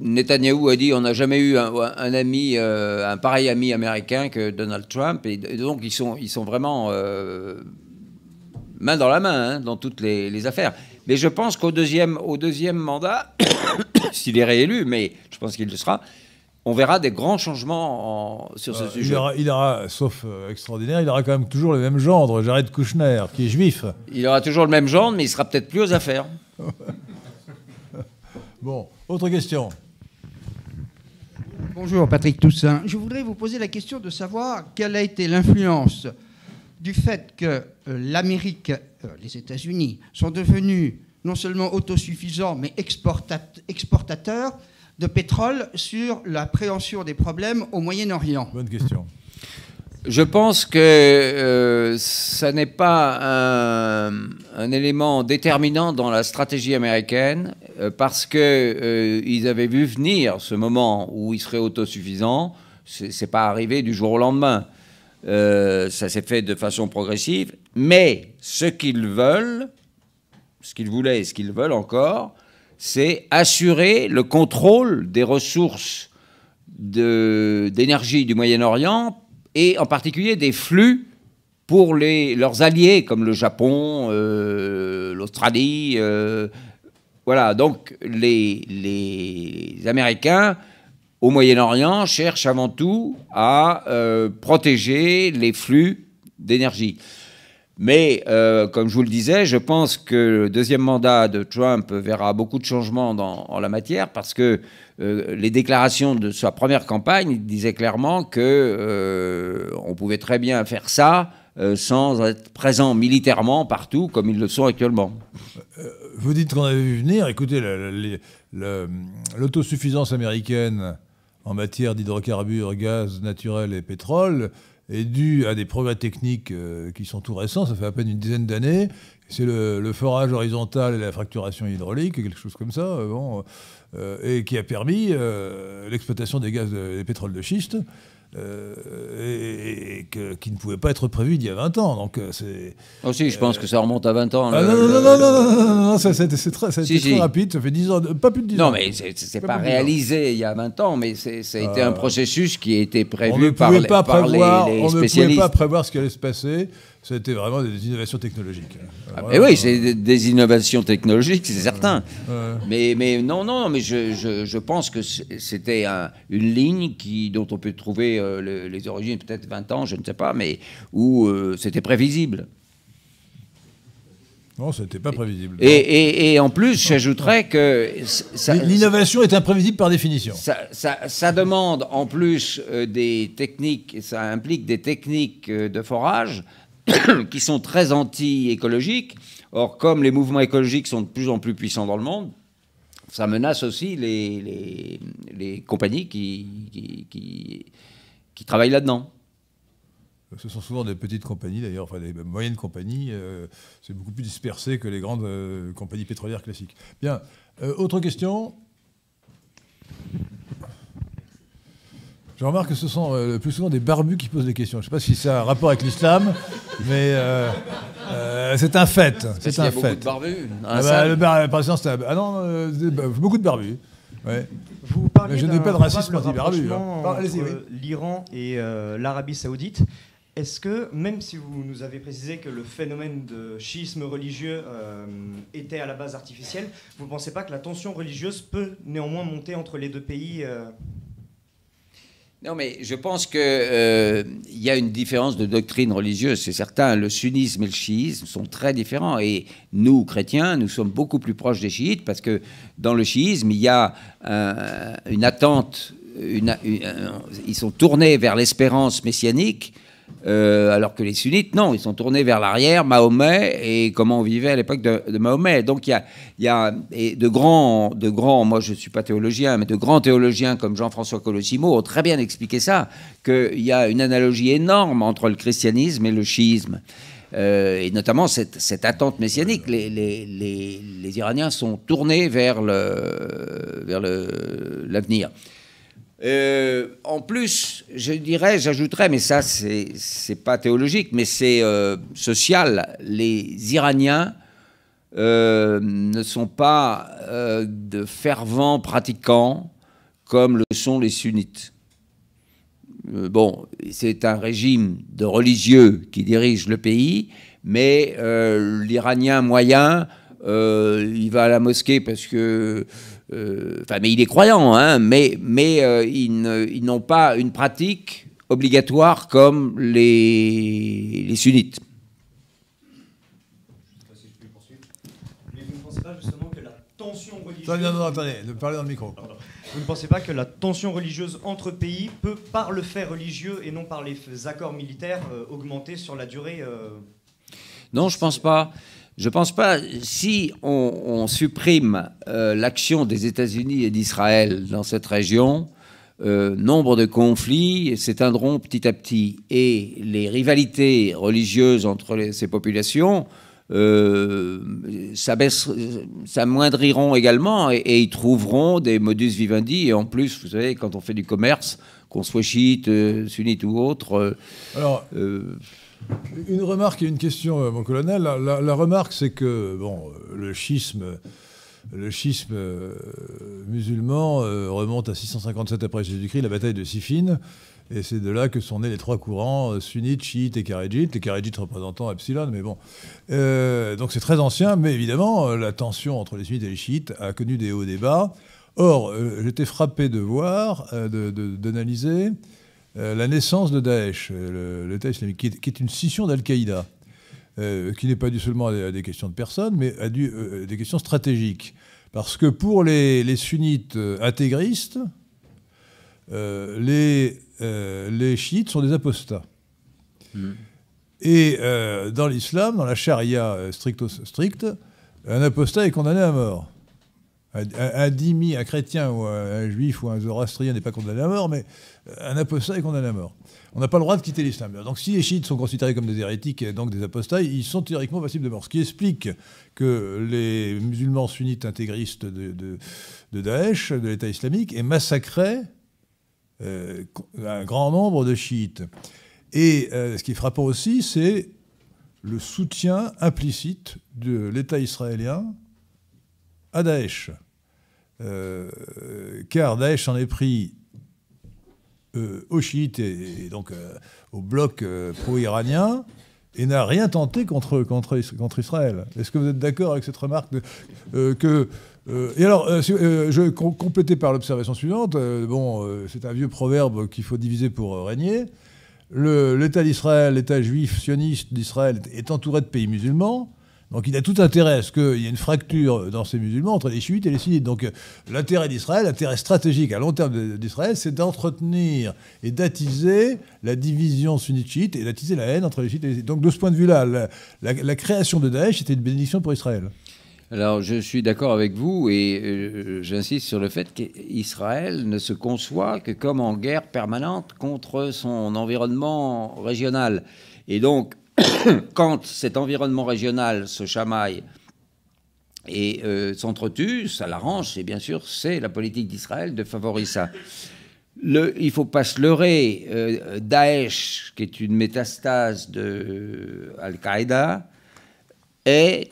Netanyahu a dit on n'a jamais eu un, ami, euh, un pareil ami américain que Donald Trump. Et, donc ils sont, ils sont vraiment euh, main dans la main hein, dans toutes les, affaires. Mais je pense qu'au deuxième, au deuxième mandat, s'il est réélu, mais je pense qu'il le sera, on verra des grands changements sur ce euh, sujet. Il aura, sauf extraordinaire, il aura quand même toujours le même gendre, Jared Kushner, qui est juif. Il aura toujours le même gendre, mais il sera peut-être plus aux affaires. bon, autre question. Bonjour Patrick Toussaint. Je voudrais vous poser la question de savoir quelle a été l'influence du fait que euh, l'Amérique, euh, les États-Unis, sont devenus non seulement autosuffisants, mais exportateurs de pétrole sur l'appréhension des problèmes au Moyen-Orient. Bonne question. Je pense que euh, ça n'est pas un, élément déterminant dans la stratégie américaine euh, parce qu'ils euh, avaient vu venir ce moment où ils seraient autosuffisants. C'est pas arrivé du jour au lendemain. ça s'est fait de façon progressive. Mais ce qu'ils veulent, ce qu'ils voulaient et ce qu'ils veulent encore, c'est assurer le contrôle des ressources d'énergie du Moyen-Orient et en particulier des flux pour les, leurs alliés comme le Japon, euh, l'Australie. Euh, voilà, donc les, Américains au Moyen-Orient cherchent avant tout à euh, protéger les flux d'énergie. Mais comme je vous le disais, je pense que le deuxième mandat de Trump verra beaucoup de changements dans, en la matière parce que euh, les déclarations de sa première campagne, disaient disait clairement que euh, on pouvait très bien faire ça euh, sans être présent militairement partout comme ils le sont actuellement. Vous dites qu'on avait vu venir. Écoutez, l'autosuffisance américaine en matière d'hydrocarbures, gaz naturel et pétrole est due à des progrès techniques qui sont tout récents, ça fait à peine une dizaine d'années. C'est le, le, forage horizontal et la fracturation hydraulique, quelque chose comme ça. Bon, euh, et qui a permis euh, l'exploitation des gaz euh, des pétroles de schiste. et, qui ne pouvait pas être prévu il y a 20 ans. Donc c'est. Oh si, je pense que ça remonte à 20 ans. Ah, non, non, non, non, ça, c'est très, a été très rapide, ça fait 10 ans, pas plus de 10 ans. Non, mais c'est, c'est pas, réalisé il y a 20 ans, mais c'est, ça a été ah. un processus qui a été prévu par, On ne pouvait pas prévoir ce qui allait se passer. C'était vraiment des innovations technologiques. Ah, oui, c'est des, innovations technologiques, c'est certain. mais, mais non, non, mais je, pense que c'était une ligne qui, dont on peut trouver euh, les origines, peut-être 20 ans, je ne sais pas, mais où euh, c'était prévisible. Non, ce n'était pas prévisible. Et, en plus, j'ajouterais que... L'innovation est imprévisible par définition. Ça, ça, demande en plus euh, des techniques, ça implique des techniques de forage qui sont très anti-écologiques. Or, comme les mouvements écologiques sont de plus en plus puissants dans le monde, ça menace aussi les, les, compagnies qui, qui, qui, travaillent là-dedans. Ce sont souvent des petites compagnies d'ailleurs, enfin des moyennes compagnies. Euh, c'est beaucoup plus dispersé que les grandes euh, compagnies pétrolières classiques. Bien. Euh, autre question Je remarque que ce sont euh, le plus souvent des barbus qui posent des questions. Je ne sais pas si ça a un rapport avec l'islam, mais euh, euh, c'est un fait. Ah bah, c'est un y a fait. Beaucoup de barbus. Ah non, beaucoup de barbus. Vous parlez je n'ai pas de racisme anti barbus. Hein. L'Iran et l'Arabie Saoudite. Est-ce que, même si vous nous avez précisé que le phénomène de schisme religieux était à la base artificiel, vous ne pensez pas que la tension religieuse peut néanmoins monter entre les deux pays non, mais je pense qu'il euh, y a une différence de doctrine religieuse, c'est certain. Le sunnisme et le chiisme sont très différents. Et nous, chrétiens, nous sommes beaucoup plus proches des chiites parce que dans le chiisme, il y a euh, une attente, euh, ils sont tournés vers l'espérance messianique euh, alors que les sunnites, non, ils sont tournés vers l'arrière, Mahomet, et comment on vivait à l'époque de, Mahomet. Donc il y a, y a et de, grands, de grands, moi je ne suis pas théologien, mais de grands théologiens comme Jean-François Colosimo ont très bien expliqué ça, qu'il y a une analogie énorme entre le christianisme et le chiisme. Euh, et notamment cette, attente messianique. Les, Iraniens sont tournés vers l'avenir. Le, vers le, euh, en plus, je dirais, j'ajouterais, mais ça, c'est pas théologique, mais c'est euh, social. Les Iraniens euh, ne sont pas de fervents pratiquants comme le sont les sunnites. bon, c'est un régime de religieux qui dirige le pays, mais l'Iranien moyen, il va à la mosquée parce que euh, enfin, mais il est croyant, hein, mais, euh, ils n'ont pas une pratique obligatoire comme les, les sunnites. Non, non, attendez, parler dans le micro. Vous ne pensez pas que la tension religieuse entre pays peut, par le fait religieux et non par les accords militaires, euh, augmenter sur la durée Non, je ne pense pas. Je ne pense pas, si on, supprime euh, l'action des États-Unis et d'Israël dans cette région, euh, nombre de conflits s'éteindront petit à petit et les rivalités religieuses entre ces populations euh, s'amoindriront également et, ils trouveront des modus vivendi. Et en plus, vous savez, quand on fait du commerce, qu'on soit chiite, sunnite ou autre. Alors, une remarque et une question, euh, mon colonel. La, remarque, c'est que bon, euh, le schisme, le schisme euh, musulman remonte à 657 après Jésus-Christ, la bataille de Siffin. Et c'est de là que sont nés les trois courants, sunnites, chiites et kharidjites, les kharidjites représentant Epsilon, mais bon. donc c'est très ancien, mais évidemment, la tension entre les sunnites et les chiites a connu des hauts et des bas. Or, j'étais frappé de voir, d'analyser, euh, la naissance de Daesh, euh, l'État islamique, qui est, une scission d'Al-Qaïda, euh, qui n'est pas due seulement à des, questions de personnes, mais à des questions stratégiques. Parce que pour les, sunnites intégristes, les, chiites sont des apostats. Hmm. Et dans l'islam, dans la charia stricto strict, un apostat est condamné à mort. Un, un chrétien ou un, juif ou un zoroastrien n'est pas condamné à mort, mais un apostat est condamné à mort. On n'a pas le droit de quitter l'islam. Donc si les chiites sont considérés comme des hérétiques et donc des apostats, ils sont théoriquement passibles de mort. Ce qui explique que les musulmans sunnites intégristes de, de Daesh, de l'État islamique, aient massacré euh, un grand nombre de chiites. Et euh, ce qui est frappant aussi, c'est le soutien implicite de l'État israélien à Daesh, euh, car Daesh en est pris euh, aux chiites et, donc euh, au bloc pro-iranien et n'a rien tenté contre, contre, Israël. Est-ce que vous êtes d'accord avec cette remarque que et alors, je vais compléter par l'observation suivante. bon, c'est un vieux proverbe qu'il faut diviser pour régner. L'État d'Israël, l'État juif sioniste d'Israël est entouré de pays musulmans. Donc il a tout intérêt à ce qu'il y ait une fracture dans ces musulmans entre les chiites et les sunnites. Donc euh, l'intérêt d'Israël, l'intérêt stratégique à long terme d'Israël, c'est d'entretenir et d'attiser la division sunnite-chiite et d'attiser la haine entre les chiites et les sunnites. Donc de ce point de vue-là, la, création de Daesh était une bénédiction pour Israël. Alors, je suis d'accord avec vous et euh, j'insiste sur le fait qu'Israël ne se conçoit que comme en guerre permanente contre son environnement régional. Et donc, quand cet environnement régional se chamaille et euh, s'entretue, ça l'arrange, et bien sûr, c'est la politique d'Israël de favoriser ça. il ne faut pas se leurrer, euh, Daesh, qui est une métastase de euh, Al-Qaïda, est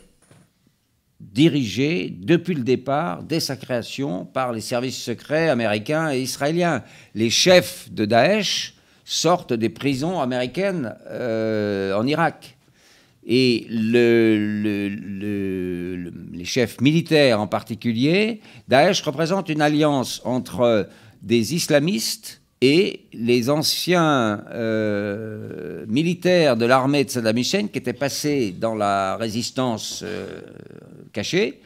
dirigé depuis le départ, dès sa création, par les services secrets américains et israéliens. Les chefs de Daesh sortent des prisons américaines euh, en Irak. Et le, le, le, les chefs militaires en particulier, Daesh représente une alliance entre des islamistes et les anciens euh, militaires de l'armée de Saddam Hussein qui étaient passés dans la résistance euh, cachée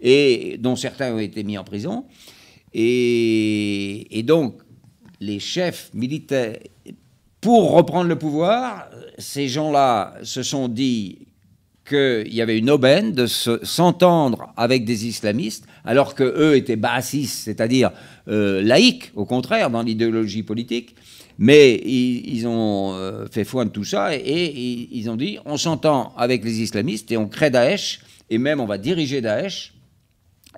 et dont certains ont été mis en prison. Et, et donc, les chefs militaires, pour reprendre le pouvoir, ces gens-là se sont dit qu'il y avait une aubaine de s'entendre avec des islamistes, alors qu'eux étaient bassistes, c'est-à-dire euh, laïcs, au contraire, dans l'idéologie politique. Mais ils, ont euh, fait foin de tout ça et, ils ont dit on s'entend avec les islamistes et on crée Daesh, et même on va diriger Daesh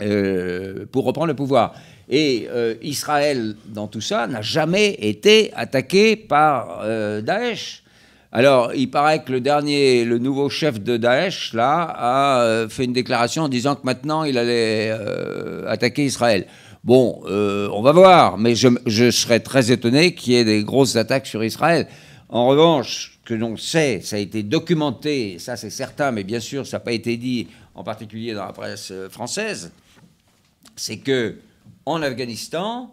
euh, pour reprendre le pouvoir. Et euh, Israël, dans tout ça, n'a jamais été attaqué par euh, Daesh. Alors, il paraît que le dernier, le nouveau chef de Daesh, là, a euh, fait une déclaration en disant que maintenant, il allait attaquer Israël. Bon, on va voir, mais je, je serais très étonné qu'il y ait des grosses attaques sur Israël. En revanche, que l'on sait, ça a été documenté, ça c'est certain, mais bien sûr, ça n'a pas été dit, en particulier dans la presse française, c'est que en Afghanistan,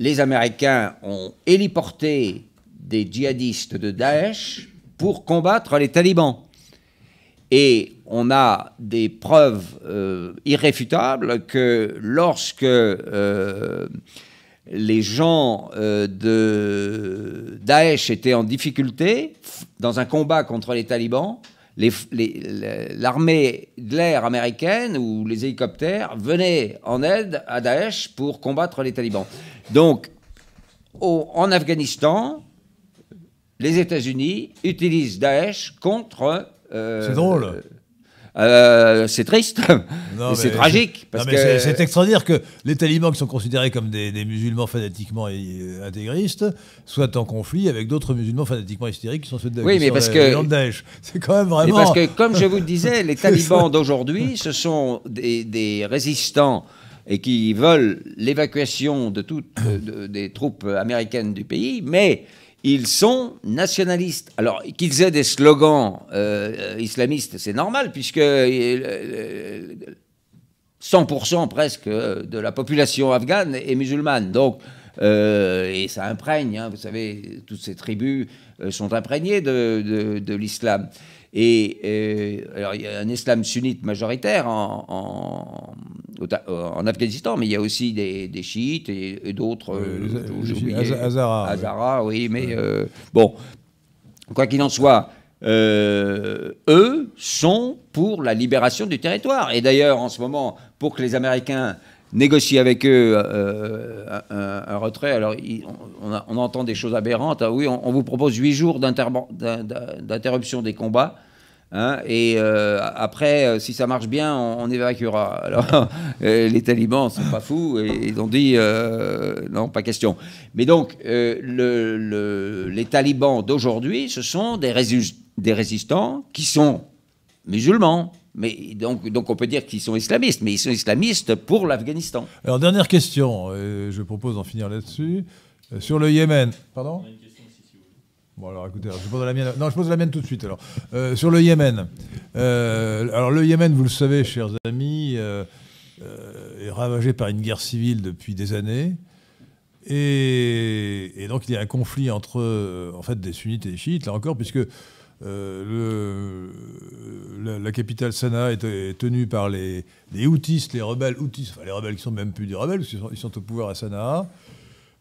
les Américains ont héliporté des djihadistes de Daesh pour combattre les talibans. Et on a des preuves euh, irréfutables que lorsque euh, les gens euh, de Daesh étaient en difficulté dans un combat contre les talibans, l'armée de l'air américaine ou les hélicoptères venaient en aide à Daesh pour combattre les talibans. Donc, en Afghanistan, les États-Unis utilisent Daesh contre... Euh, C'est drôle. Euh, euh, c'est triste, c'est tragique. C'est que... extraordinaire que les talibans qui sont considérés comme des, musulmans fanatiquement euh, intégristes soient en conflit avec d'autres musulmans fanatiquement hystériques qui sont ceux de oui, mais parce que... C'est quand même vraiment... Mais parce que, comme je vous le disais, les talibans d'aujourd'hui, ce sont des, résistants et qui veulent l'évacuation de toutes des troupes américaines du pays, mais ils sont nationalistes. Alors qu'ils aient des slogans euh, islamistes, c'est normal, puisque 100% euh, euh, presque de la population afghane est musulmane. Donc, et ça imprègne, hein, vous savez, toutes ces tribus sont imprégnées de, de l'islam. Et euh, alors, il y a un islam sunnite majoritaire en, Afghanistan, mais il y a aussi des, chiites et, d'autres. Azara. Azara, oui, euh, mais euh, bon, quoi qu'il en soit. eux sont pour la libération du territoire. Et d'ailleurs, en ce moment, pour que les Américains négocier avec eux euh, euh, un, retrait. Alors, on, entend des choses aberrantes. Ah oui, on, vous propose huit jours d'interruption des combats. Hein, et euh, après, si ça marche bien, on, évacuera. Alors, les talibans sont pas fous et ils ont dit non, pas question. Mais donc, les talibans d'aujourd'hui, ce sont des résistants qui sont musulmans, donc, donc on peut dire qu'ils sont islamistes, mais ils sont islamistes pour l'Afghanistan. Alors dernière question, euh, je propose d'en finir là-dessus. Euh, sur le Yémen, pardon Bon, alors écoutez, je pose la mienne. Non, je pose la mienne tout de suite. Alors, euh, sur le Yémen. alors, le Yémen, vous le savez, chers amis, est ravagé par une guerre civile depuis des années. Et, et, donc, il y a un conflit entre, en fait, des sunnites et des chiites, là encore, puisque euh, le, la, capitale Sanaa est, tenue par les, les les rebelles Houthis, enfin les rebelles qui sont même plus des rebelles, parce qu'ils sont, ils sont, au pouvoir à Sanaa.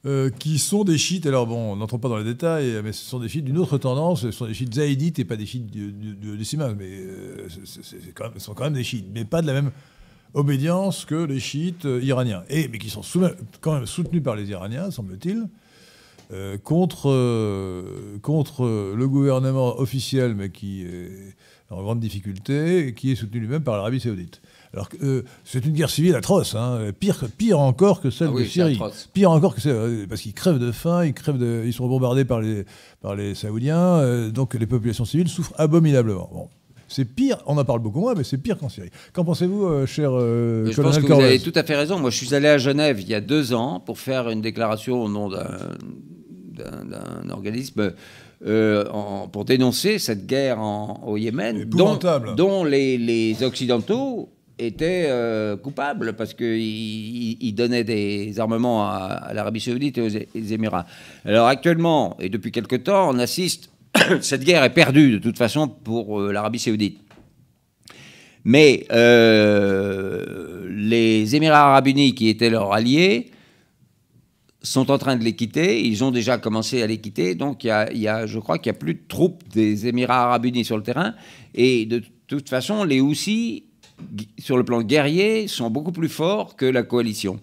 Euh, qui sont des chiites, alors bon, on n'entrons pas dans les détails, euh, mais ce sont des chiites d'une autre tendance, ce sont des chiites zaïdites et pas des chiites de, de, mais ce sont quand même des chiites, mais pas de la même obédience que les chiites iraniens, et, mais qui sont quand même soutenus par les Iraniens, semble-t-il, euh, contre, euh, contre le gouvernement officiel, mais qui est en grande difficulté, qui est soutenu lui-même par l'Arabie saoudite. Alors que euh, c'est une guerre civile atroce, hein. pire, pire encore que celle ah de Syrie. Pire encore que celle, parce qu'ils crèvent de faim, ils, crèvent ils sont bombardés par les, par les Saoudiens, donc les populations civiles souffrent abominablement. Bon. C'est pire, on en parle beaucoup moins, mais c'est pire qu'en Syrie. Qu'en pensez-vous, cher colonel Je pense que vous avez tout à fait raison. Moi, je suis allé à Genève il y a deux ans pour faire une déclaration au nom d'un d'un organisme euh, pour dénoncer cette guerre au Yémen, dont, les, Occidentaux étaient euh, coupables parce qu'ils donnaient des armements à, l'Arabie saoudite et aux, Émirats. Alors actuellement, et depuis quelque temps, on assiste, cette guerre est perdue de toute façon pour euh, l'Arabie saoudite. Mais les Émirats arabes unis, qui étaient leurs alliés, sont en train de les quitter. Ils ont déjà commencé à les quitter. Donc, il y a, je crois qu'il n'y a plus de troupes des Émirats arabes unis sur le terrain. Et de toute façon, les Houssis, sur le plan guerrier, sont beaucoup plus forts que la coalition.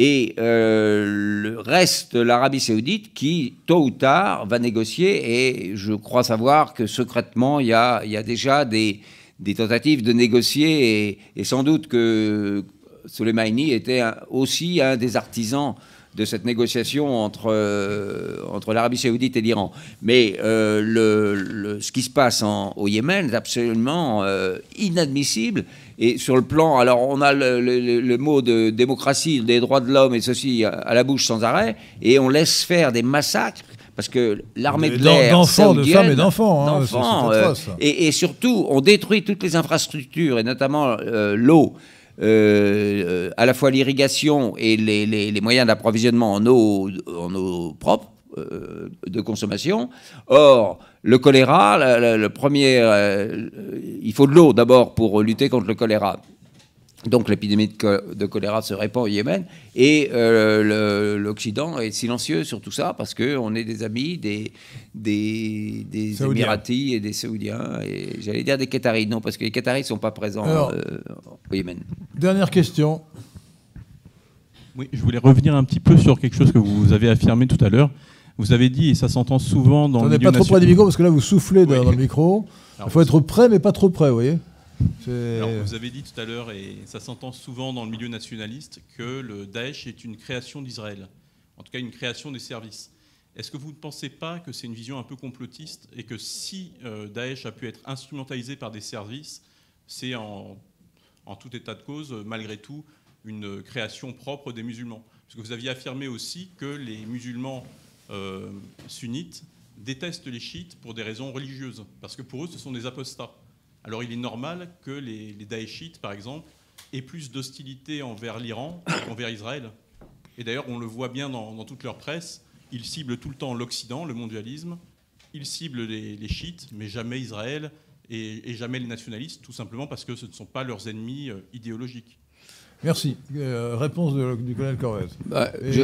Et euh, le reste l'Arabie saoudite qui, tôt ou tard, va négocier. Et je crois savoir que secrètement, il y a, il y a déjà des, des, tentatives de négocier. Et, sans doute que Soleimani était aussi un des artisans de cette négociation entre, euh, entre l'Arabie saoudite et l'Iran. Mais euh, le, ce qui se passe au Yémen est absolument euh, inadmissible. Et sur le plan, alors on a le, mot de démocratie, des droits de l'homme et ceci à, la bouche sans arrêt, et on laisse faire des massacres parce que l'armée de l'air d'enfants, de femmes et d'enfants, hein, et, et, surtout on détruit toutes les infrastructures et notamment l'eau. Euh, à la fois l'irrigation et les, moyens d'approvisionnement en eau, en eau propre euh, de consommation. Or, le choléra, le premier, euh, il faut de l'eau d'abord pour lutter contre le choléra. Donc l'épidémie de, choléra se répand au Yémen et euh, l'Occident est silencieux sur tout ça parce qu'on est des amis des, des, Émiratis et des Saoudiens et j'allais dire des Qataris, non parce que les Qataris ne sont pas présents euh, au Yémen. Dernière question. Oui, je voulais revenir un petit peu sur quelque chose que vous avez affirmé tout à l'heure. Vous avez dit, et ça s'entend souvent dans... On n'est pas trop près du micro parce que là vous soufflez dans le micro. Il faut être prêt, mais pas trop prêt, vous voyez alors, vous avez dit tout à l'heure, et ça s'entend souvent dans le milieu nationaliste, que le Daesh est une création d'Israël, en tout cas une création des services. Est-ce que vous ne pensez pas que c'est une vision un peu complotiste et que si euh, Daesh a pu être instrumentalisé par des services, c'est en, tout état de cause, malgré tout, une création propre des musulmans Parce que vous aviez affirmé aussi que les musulmans euh, sunnites détestent les chiites pour des raisons religieuses, parce que pour eux, ce sont des apostats. Alors il est normal que les, Daeshites, par exemple, aient plus d'hostilité envers l'Iran qu'envers Israël. Et d'ailleurs, on le voit bien dans, toute leur presse, ils ciblent tout le temps l'Occident, le mondialisme, ils ciblent les, chiites, mais jamais Israël et jamais les nationalistes, tout simplement parce que ce ne sont pas leurs ennemis euh, idéologiques. Merci. Euh, réponse du colonel Corvette. Bah, je,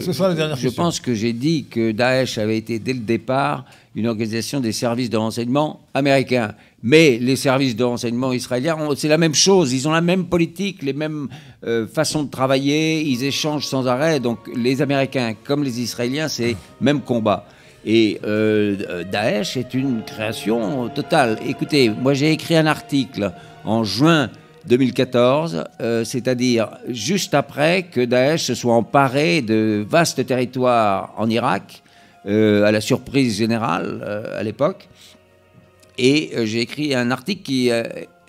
ce sera la dernière je pense que j'ai dit que Daesh avait été dès le départ une organisation des services de renseignement américains. Mais les services de renseignement israéliens, c'est la même chose. Ils ont la même politique, les mêmes euh, façons de travailler. Ils échangent sans arrêt. Donc les Américains comme les Israéliens, c'est même combat. Et euh, Daesh est une création totale. Écoutez, moi j'ai écrit un article en juin 2014, euh, c'est-à-dire juste après que Daesh se soit emparé de vastes territoires en Irak, euh, à la surprise générale euh, à l'époque. Et j'ai écrit un article qui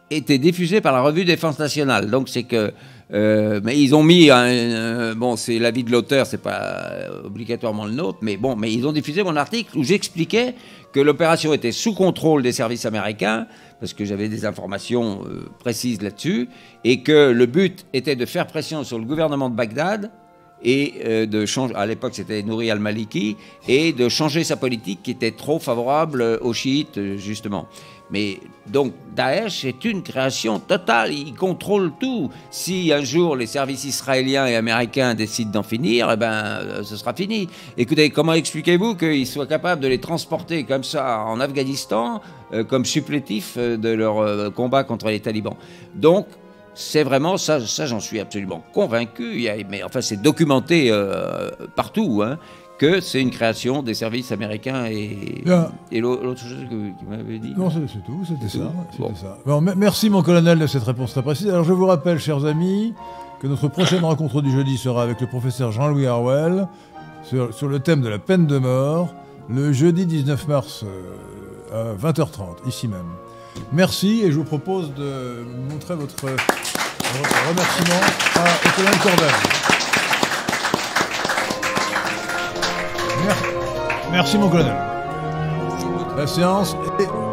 était diffusé par la revue Défense nationale. Donc c'est que mais ils ont mis, un, bon, c'est l'avis de l'auteur, c'est pas obligatoirement le nôtre, mais bon, mais ils ont diffusé mon article où j'expliquais que l'opération était sous contrôle des services américains, parce que j'avais des informations euh, précises là-dessus, et que le but était de faire pression sur le gouvernement de Bagdad et euh, de changer, à l'époque c'était Nouri al-Maliki, et de changer sa politique qui était trop favorable aux chiites, justement. Mais donc Daesh est une création totale, il contrôle tout. Si un jour les services israéliens et américains décident d'en finir, eh ben euh, ce sera fini. Écoutez, comment expliquez-vous qu'ils soient capables de les transporter comme ça en Afghanistan euh, comme supplétif de leur combat contre les talibans Donc c'est vraiment ça, ça j'en suis absolument convaincu, mais enfin c'est documenté euh, partout, hein, que c'est une création des services américains et, ah. l'autre chose que vous m'avez dit. Non, c'est tout, c'était ça. merci mon colonel de cette réponse très précise. Alors je vous rappelle, chers amis, que notre prochaine rencontre du jeudi sera avec le professeur Jean-Louis Harwell sur, le thème de la peine de mort, le jeudi 19 mars euh, à 20h30, ici même. Merci et je vous propose de montrer votre remerciement à Colin Corbel. Merci mon colonel. La séance est...